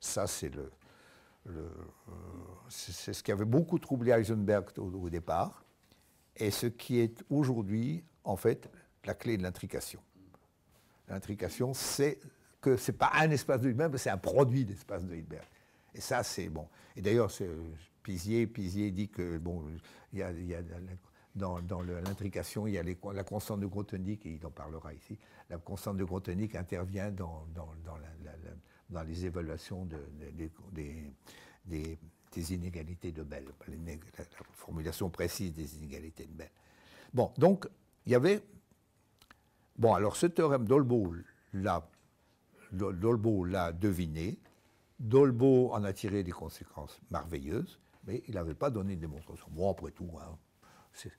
ça c'est le, c'est ce qui avait beaucoup troublé Heisenberg au, au départ, et ce qui est aujourd'hui en fait la clé de l'intrication. L'intrication, c'est que ce n'est pas un espace de Hilbert, mais c'est un produit d'espace de Hilbert. Et ça, c'est bon. Et d'ailleurs, Pisier, Pisier dit que, bon, dans, l'intrication, il y a la constante de Grothendieck, et il en parlera ici, la constante de Grothendieck intervient dans, les évaluations des, des, inégalités de Bell, la, formulation précise des inégalités de Bell. Bon, donc, il y avait... Bon, alors ce théorème d'Olbo l'a deviné, Dolbo en a tiré des conséquences merveilleuses, mais il n'avait pas donné de démonstration. Bon, après tout, hein,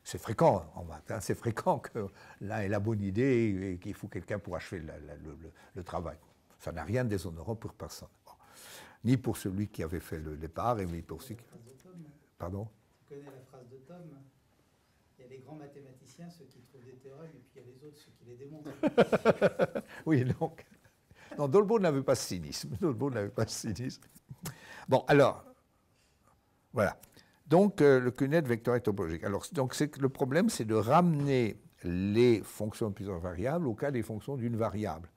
c'est fréquent hein, en maths, hein, c'est fréquent que là ait la bonne idée et, qu'il faut quelqu'un pour achever le, travail. Ça n'a rien de déshonorant pour personne. Ni pour celui qui avait fait le départ, et ni pour celui qui... Pardon Vous connais la phrase de Tom il y a les grands mathématiciens, ceux qui trouvent des théorèmes, et puis il y a les autres, ceux qui les démontrent. [laughs] oui, donc. Non, Dolbeau n'avait pas de cynisme. n'avait pas cynisme. Bon, alors, voilà. Donc, euh, le cunet vecteur est topologique. Alors, donc, le problème, c'est de ramener les fonctions de plusieurs variables au cas des fonctions d'une variable.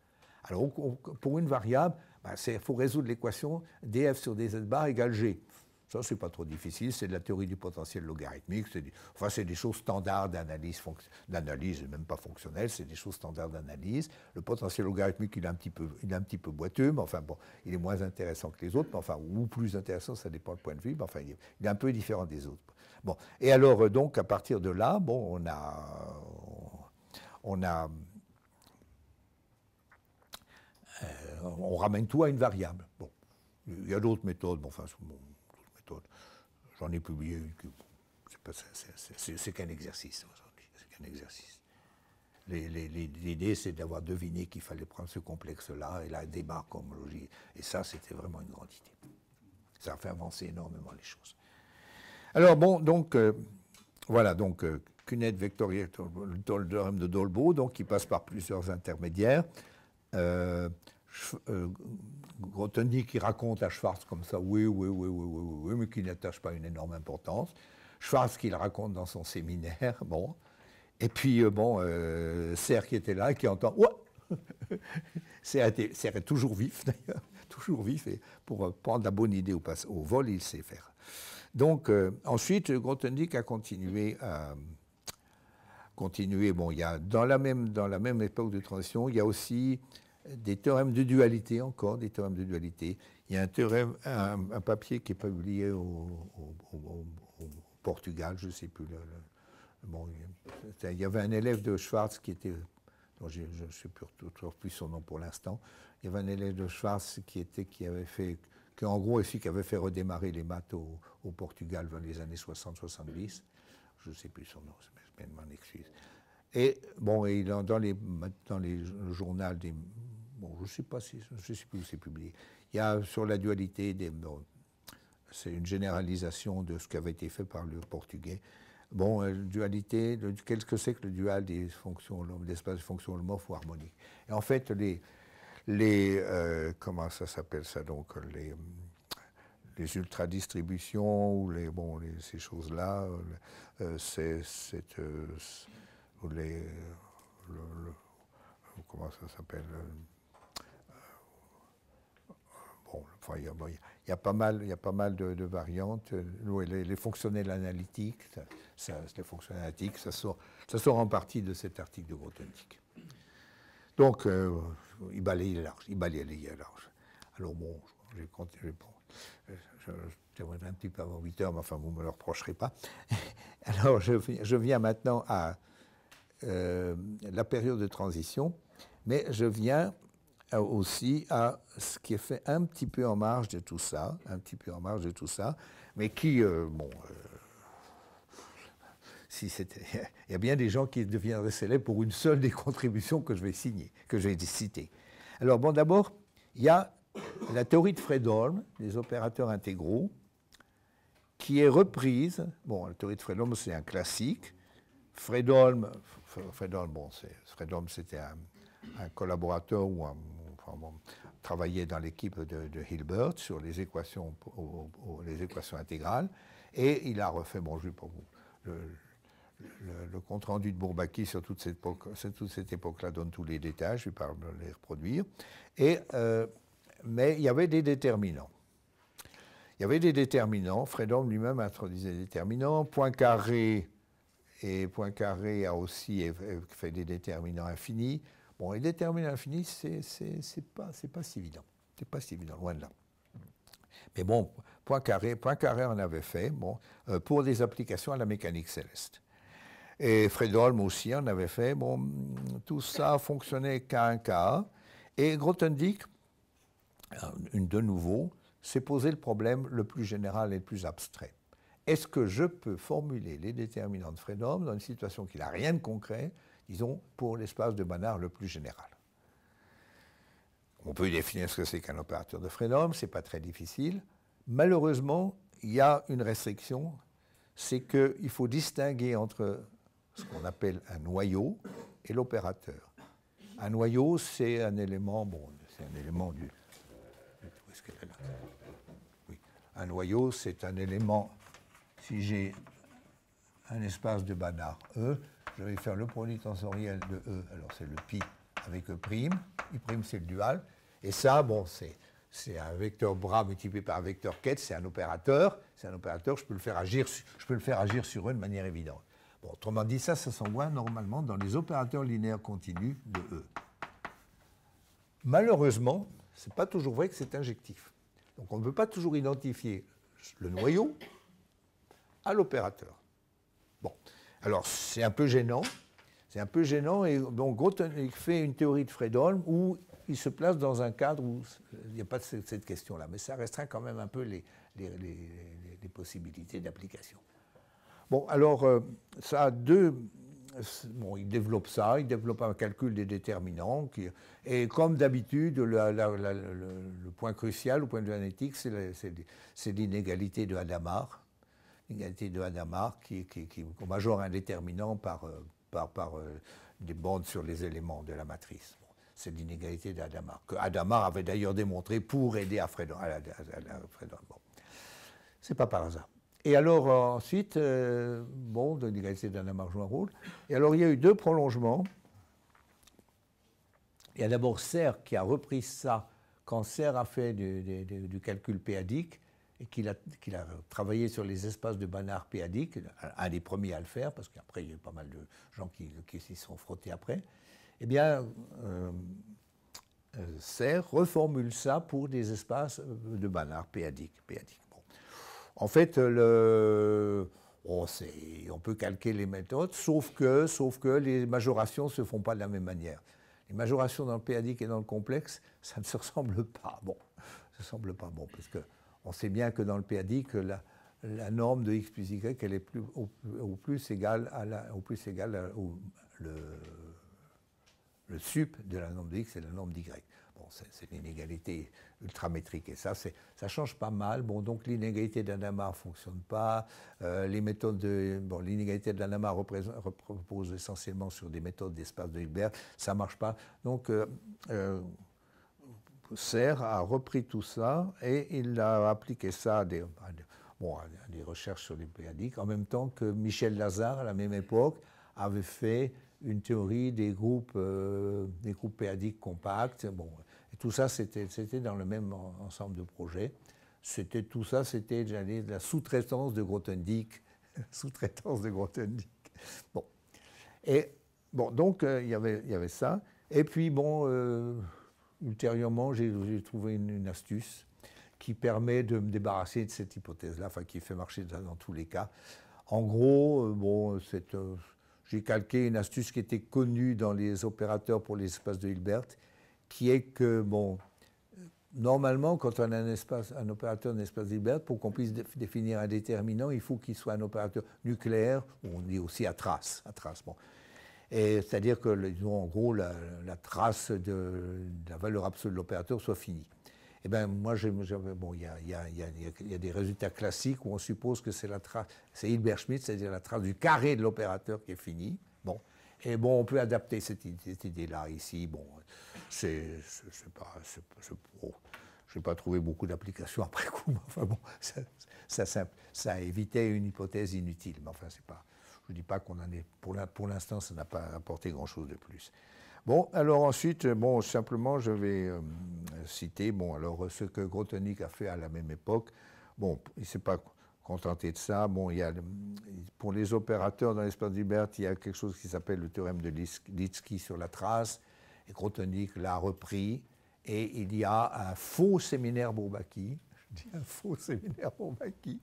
Alors, pour une variable, il bah, faut résoudre l'équation df sur dz bar égale g. Ça, c'est pas trop difficile. C'est de la théorie du potentiel logarithmique. C'est Enfin, c'est des choses standards d'analyse, d'analyse même pas fonctionnelle. C'est des choses standards d'analyse. Le potentiel logarithmique, il est un petit peu, il est un petit peu boiteux, mais enfin bon, il est moins intéressant que les autres, enfin ou plus intéressant, ça dépend du point de vue. Mais enfin, il est, un peu différent des autres. Bon. Et alors euh, donc, à partir de là, bon, on a, on a, euh, on ramène tout à une variable. Bon. Il y a d'autres méthodes, mais enfin, J'en ai publié une. C'est qu'un exercice aujourd'hui. C'est qu'un exercice. L'idée, c'est d'avoir deviné qu'il fallait prendre ce complexe-là et la comme homologie. Et ça, c'était vraiment une grande idée. Ça a fait avancer énormément les choses. Alors, bon, donc, voilà, donc, Cunette, vectorielle, le théorème de Dolbeau, donc, qui passe par plusieurs intermédiaires euh, qui raconte à Schwarz comme ça, oui, oui, oui, oui, oui, mais qui n'attache pas une énorme importance. Schwarz qui le raconte dans son séminaire, bon. Et puis, euh, bon, euh, Serre qui était là, qui entend, ouais [laughs] Serre, est toujours vif, [laughs] d'ailleurs, toujours vif, et pour euh, prendre la bonne idée au, vol, il sait faire. Donc, ensuite, Grotendieck a continué à continuer. Bon, il y a, dans la même, dans la même époque de transition, il y a aussi des théorèmes de dualité, encore des théorèmes de dualité. Il y a un, théorème, un, papier qui est publié au, Portugal, je ne sais plus. Le, il y avait un élève de Schwartz qui était, je ne sais plus, plus son nom pour l'instant, il y avait un élève de Schwartz qui, était, qui avait fait, qui en gros aussi qui avait fait redémarrer les maths au, Portugal dans les années 60-70. Je ne sais plus son nom, je m'en excuse. Et bon, et dans, les, dans les journaux des bon, je ne sais pas si, je sais plus où c'est publié. Il y a sur la dualité des, c'est une généralisation de ce qui avait été fait par le portugais. Bon, euh, dualité, qu'est-ce que c'est que le dual des fonctions, l'espace de fonctions harmonique. ou harmoniques Et en fait, les, les euh, comment ça s'appelle ça donc, les, les ultra-distributions ou les, bon, ces choses-là, euh, c'est, les, comment ça s'appelle Bon, il, y a, pas mal, il y pas mal de, variantes. Euh, les, fonctionnels analytiques, ça, les fonctionnels analytiques, ça sort, ça en partie de cet article de Grothendieck. Donc, euh, il balayait large, il large. Alors bon, j'ai compté, bon, je, terminerai un petit peu avant 8 heures, mais enfin, vous ne me le reprocherez pas. [laughs] Alors, je, je viens maintenant à euh, la période de transition, mais je viens aussi à ce qui est fait un petit peu en marge de tout ça, un petit peu en marge de tout ça, mais qui, euh, bon, euh, si c'était, [laughs] il y a bien des gens qui deviendraient célèbres pour une seule des contributions que je vais signer, que je vais citer. Alors bon, d'abord, il y a la théorie de Fredholm des opérateurs intégraux, qui est reprise. Bon, la théorie de Fredholm, c'est un classique. Fredholm, Fredholm, bon, Fredholm, c'était un collaborateur ou un travaillé travaillait dans l'équipe de, Hilbert sur les équations, les équations intégrales, et il a refait, bon, je pour vous, le, compte-rendu de Bourbaki sur toute cette, époque-là donne tous les détails, je ne vais pas les reproduire. Euh, mais il y avait des déterminants. Il y avait des déterminants. Fredholm lui-même introduisait des déterminants. Poincaré et Poincaré a aussi euh, fait des déterminants infinis. Bon, et déterminer l'infini, c'est pas, pas si évident. C'est pas si évident, loin de là. Mais bon, Poincaré, en avait fait, euh, pour des applications à la mécanique céleste. Et Fredholm aussi en avait fait. Bon, tout ça fonctionnait qu'à un cas. Et Grothendieck, euh, de nouveau, s'est posé le problème le plus général et le plus abstrait. Est-ce que je peux formuler les déterminants de Fredholm dans une situation qui n'a rien de concret disons, pour l'espace de Banach le plus général. On peut définir ce que c'est qu'un opérateur de ce n'est pas très difficile. Malheureusement, il y a une restriction, c'est qu'il faut distinguer entre ce qu'on appelle un noyau et l'opérateur. Un noyau, c'est un élément, bon, c'est un élément du. Oui. Un noyau, c'est un élément. Si j'ai un espace de Banach E, je vais faire le produit tensoriel de E, alors c'est le pi avec E', I' c'est le dual, et ça, bon, c'est un vecteur bras multiplié par un vecteur quête, c'est un opérateur, c'est un opérateur, je peux, le faire agir, je peux le faire agir sur E de manière évidente. Bon, autrement dit, ça, ça s'envoie normalement dans les opérateurs linéaires continus de E. Malheureusement, ce n'est pas toujours vrai que c'est injectif. Donc on ne peut pas toujours identifier le noyau à l'opérateur. Bon, alors c'est un peu gênant, c'est un peu gênant, et donc Grothendieck fait une théorie de Fredholm où il se place dans un cadre où il n'y a pas cette, question-là, mais ça restreint quand même un peu les, possibilités d'application. Bon, alors euh, ça a deux... Bon, il développe ça, il développe un calcul des déterminants. et comme d'habitude, le, point crucial au point de vue analytique, c'est l'inégalité de Hadamard l'égalité de Hadamard, qui, est qui, qu'on indéterminant par, euh, par, par euh, des bandes sur les éléments de la matrice. c'est l'inégalité d'Adamar, que Adamar avait d'ailleurs démontré pour aider à Fredon. À Fredon. Bon. C'est pas par hasard. Et alors ensuite, euh, bon, de l'égalité joue un rôle. Et alors il y a eu deux prolongements. Il y a d'abord Serre qui a repris ça quand Serre a fait du calcul péadique et qu'il a, a, travaillé sur les espaces de banard péadique, un des premiers à le faire, parce qu'après il y a eu pas mal de gens qui, s'y sont frottés après, eh bien, euh, euh Serre reformule ça pour des espaces euh, de banard péadique. En fait, le, on peut calquer les méthodes, sauf que, sauf que les majorations ne se font pas de la même manière. Les majorations dans le péadique et dans le complexe, [laughs] ça ne se ressemble pas. Bon, ça ne semble pas bon, parce que on sait bien que dans le PADIC, la, la norme de x plus y, elle est plus, au, plus égale à au plus égale le, sup de la norme de x et la norme d'y. Bon, c'est l'inégalité ultramétrique et ça, ça change pas mal. Bon, donc l'inégalité d'Anamar ne fonctionne pas. Euh, les méthodes de, bon, l'inégalité d'Anamar repose essentiellement sur des méthodes d'espace de Hilbert. Ça marche pas. Donc, euh, euh, Serre a repris tout ça et il a appliqué ça à des, recherches sur les périodiques. en même temps que Michel Lazare, à la même époque, avait fait une théorie des groupes, euh, des groupes péadiques compacts. Bon, et tout ça, c'était dans le même ensemble de projets. C'était tout ça, c'était de la sous-traitance de Grothendieck, [laughs] sous-traitance de Grothendieck. Bon, et bon, donc euh, il y avait, y avait ça. Et puis bon, euh, ultérieurement, j'ai trouvé une, astuce qui permet de me débarrasser de cette hypothèse-là, enfin qui fait marcher dans tous les cas. En gros, euh, bon, euh, j'ai calqué une astuce qui était connue dans les opérateurs pour les espaces de Hilbert, qui est que, bon, normalement, quand on a un, espace, un opérateur d'un espace Hilbert, pour qu'on puisse définir un déterminant, il faut qu'il soit un opérateur nucléaire, on dit aussi à trace. À trace bon. C'est-à-dire que, ont en gros la, trace de, la valeur absolue de l'opérateur soit finie. Eh bien, moi, il bon, y, a, y, a, y, a des résultats classiques où on suppose que c'est la trace, c'est Hilbert Schmidt, c'est-à-dire la trace du carré de l'opérateur qui est finie. Bon, et bon, on peut adapter cette, idée-là ici. Bon, c'est pas, n'ai pas trouvé beaucoup d'applications après coup. Mais enfin bon, ça, ça, ça, ça, évitait une hypothèse inutile. Mais enfin, c'est pas. Je ne dis pas qu'on en est. Pour l'instant, ça n'a pas apporté grand-chose de plus. Bon, alors ensuite, euh, bon, simplement, je vais euh, citer bon, alors, euh, ce que Grotonic a fait à la même époque. Bon, il ne s'est pas contenté de ça. Bon, il y a, pour les opérateurs dans l'espace d'Hubert, il y a quelque chose qui s'appelle le théorème de Litsky sur la trace. Et Grotonic l'a repris. Et il y a un faux séminaire Bourbaki, je dis un faux séminaire Bourbaki,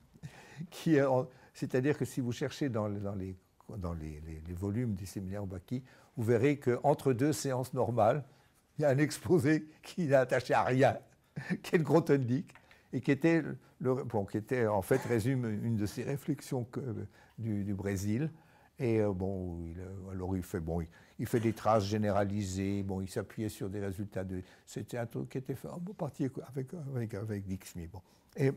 qui est. C'est-à-dire que si vous cherchez dans, les volumes des séminaires Baki, vous verrez qu'entre deux séances normales, il y a un exposé qui n'a attaché à rien, [laughs] qui est le et qui était, qui en fait résume une de ses réflexions du, Brésil. Et euh, bon, il, euh, alors il fait, il, des traces généralisées, bon, il s'appuyait sur des résultats de. C'était un truc qui était fait en partie avec, avec, avec Et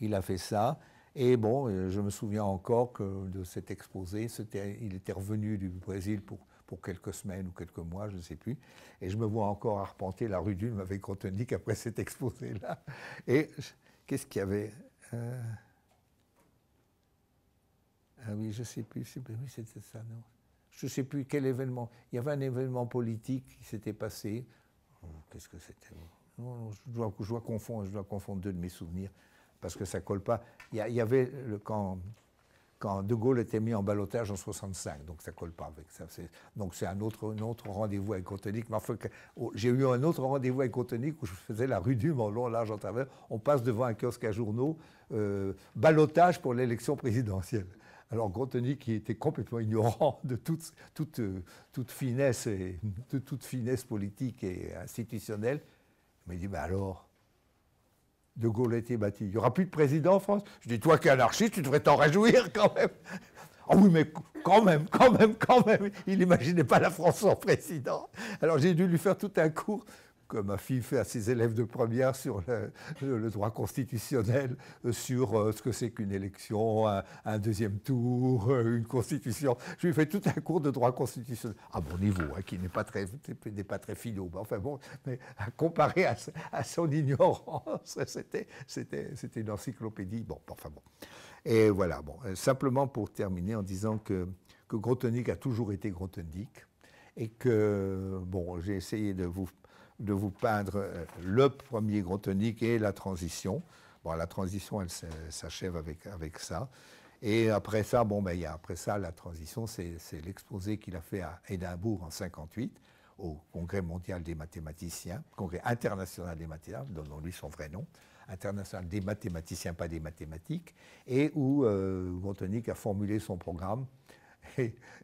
il a fait ça. Et bon, euh, je me souviens encore que de cet exposé, il était revenu du Brésil pour, quelques semaines ou quelques mois, je ne sais plus. Et je me vois encore arpenter la rue d'Ulm avec Rotenick après cet exposé-là. Et qu'est-ce qu'il y avait euh, Ah oui, je ne sais plus. c'était ça, non Je ne sais plus quel événement. Il y avait un événement politique qui s'était passé. Oh, qu'est-ce que c'était je dois je dois confondre deux de mes souvenirs parce que ça colle pas. Il y, avait, quand, De Gaulle était mis en balotage en 65, donc ça colle pas avec ça. Donc c'est un autre, autre rendez-vous avec Grotonique, Mais oh, j'ai eu un autre rendez-vous avec Grotonique où je faisais la rue du Mont long, large en travers. On passe devant un kiosque à journaux, euh, balotage pour l'élection présidentielle. Alors Grotonique qui était complètement ignorant de toute, toute, finesse, et, de toute finesse politique et institutionnelle, m'a dit, ben alors, de Gaulle était bâti. Il n'y aura plus de président en France. Je dis, toi qui es anarchiste, tu devrais t'en réjouir quand même. Oh oui, mais quand même, quand même, quand même, il n'imaginait pas la France sans président. Alors j'ai dû lui faire tout un cours que ma fille fait à ses élèves de première sur le, droit constitutionnel, euh, sur euh, ce que c'est qu'une élection, un, deuxième tour, euh, une constitution. Je lui fais tout un cours de droit constitutionnel, à mon niveau, hein, qui n'est pas très, n'est pas très philo. enfin bon, mais comparé à, à son ignorance, [laughs] c'était, c'était, c'était une encyclopédie. Bon, enfin bon. Et voilà, bon, simplement pour terminer en disant que, que a toujours été Grothendieck et que, bon, j'ai essayé de vous de vous peindre euh, le premier Grontonic et la transition. Bon, la transition, elle, s'achève avec, avec ça. Et après ça, bon, ben, y a, après ça, la transition, c'est l'exposé qu'il a fait à Édimbourg en 58 au Congrès mondial des mathématiciens, Congrès international des mathématiciens, donnons-lui son vrai nom, international des mathématiciens, pas des mathématiques, et où euh, a formulé son programme. [laughs]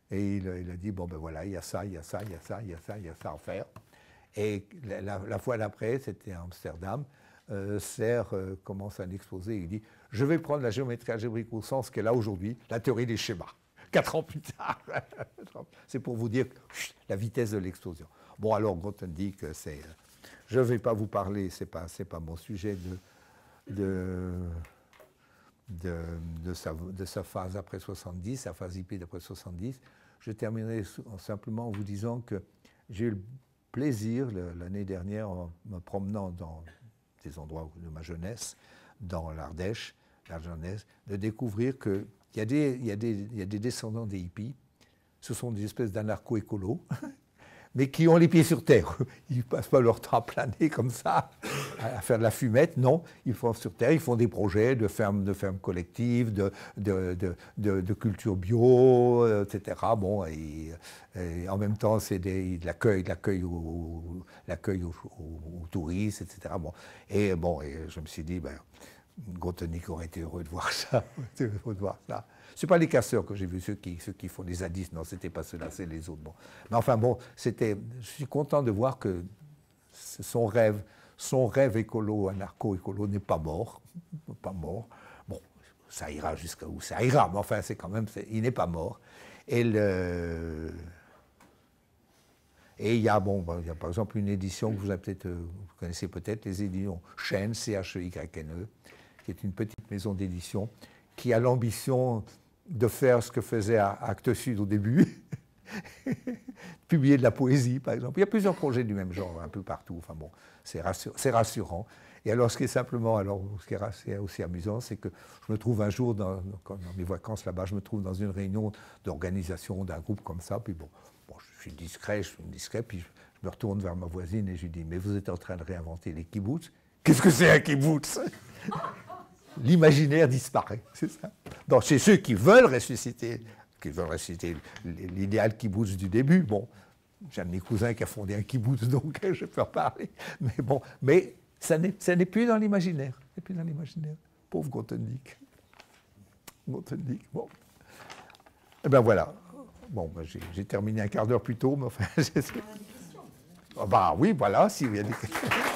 Et, il, a dit, bon ben voilà, il y a ça, il y a ça, il y a ça, il y a ça, il y a ça à faire. Et la, fois d'après, c'était à Amsterdam, euh, Serre euh, commence un exposé, il dit « Je vais prendre la géométrie algébrique au sens qu'elle a aujourd'hui, la théorie des schémas [laughs] ». Quatre ans plus tard, [laughs] c'est pour vous dire la vitesse de l'explosion. Bon, alors Grotendieck, dit que c'est... Euh, je ne vais pas vous parler, ce n'est pas, mon sujet de, sa, phase après 70, sa phase IP d'après 70. Je terminerai simplement en vous disant que j'ai eu plaisir l'année dernière en me promenant dans des endroits de ma jeunesse, dans l'Ardèche, de découvrir qu'il y, y, y, a des descendants des hippies. Ce sont des espèces d'anarcho-écolos [laughs] mais qui ont les pieds sur terre. [laughs] Ils ne passent pas leur temps à planer comme ça, à faire de la fumette, non. Ils font sur terre, ils font des projets de fermes de ferme collectives, de, de, culture bio, euh, etc. Bon, et, en même temps, c'est de l'accueil, de l'accueil aux, touristes, etc. Bon. Et bon, je me suis dit, ben, aurait été heureux de voir ça. Heureux [laughs] de voir ça. Ce pas les casseurs que j'ai vus, ceux qui, font des indices. Non, c'était pas ceux-là, c'est les autres. Bon. Mais enfin, bon, c'était. Je suis content de voir que son rêve, son rêve écolo, anarcho-écolo, n'est pas mort. Pas mort. Bon, ça ira jusqu'à où ça ira, mais enfin, c'est quand même. Il n'est pas mort. Et le. Et il y a, bon, bah, il y a par exemple une édition que vous, avez peut euh, vous connaissez peut-être, les éditions Chen, c h e y n -E, qui est une petite maison d'édition qui a l'ambition de faire ce que faisait Actes Sud au début, [laughs] publier de la poésie, par exemple. Il y a plusieurs projets du même genre un peu partout. Enfin bon, c'est rassurant. Et alors, ce qui est simplement, alors, ce qui est aussi amusant, c'est que je me trouve un jour, dans, mes vacances là-bas, je me trouve dans une réunion d'organisation d'un groupe comme ça. Puis bon, bon, je suis discret, je suis discret. Puis je, me retourne vers ma voisine et je lui dis Mais vous êtes en train de réinventer les kibbutz Qu'est-ce que c'est un kibbutz [laughs] l'imaginaire disparaît. C'est ça. Donc c'est ceux qui veulent ressusciter, qui veulent ressusciter l'idéal bouge du début. Bon, j'ai un de mes cousins qui a fondé un kibbutz, [laughs] donc je peux en parler. Mais bon, mais ça n'est plus dans l'imaginaire. C'est plus dans l'imaginaire. Pauvre Grothendieck. Grothendieck, bon. Eh bien voilà. Bon, ben, j'ai terminé un quart d'heure plus tôt, mais enfin, [laughs] ah, bah oui, voilà, si y a des questions.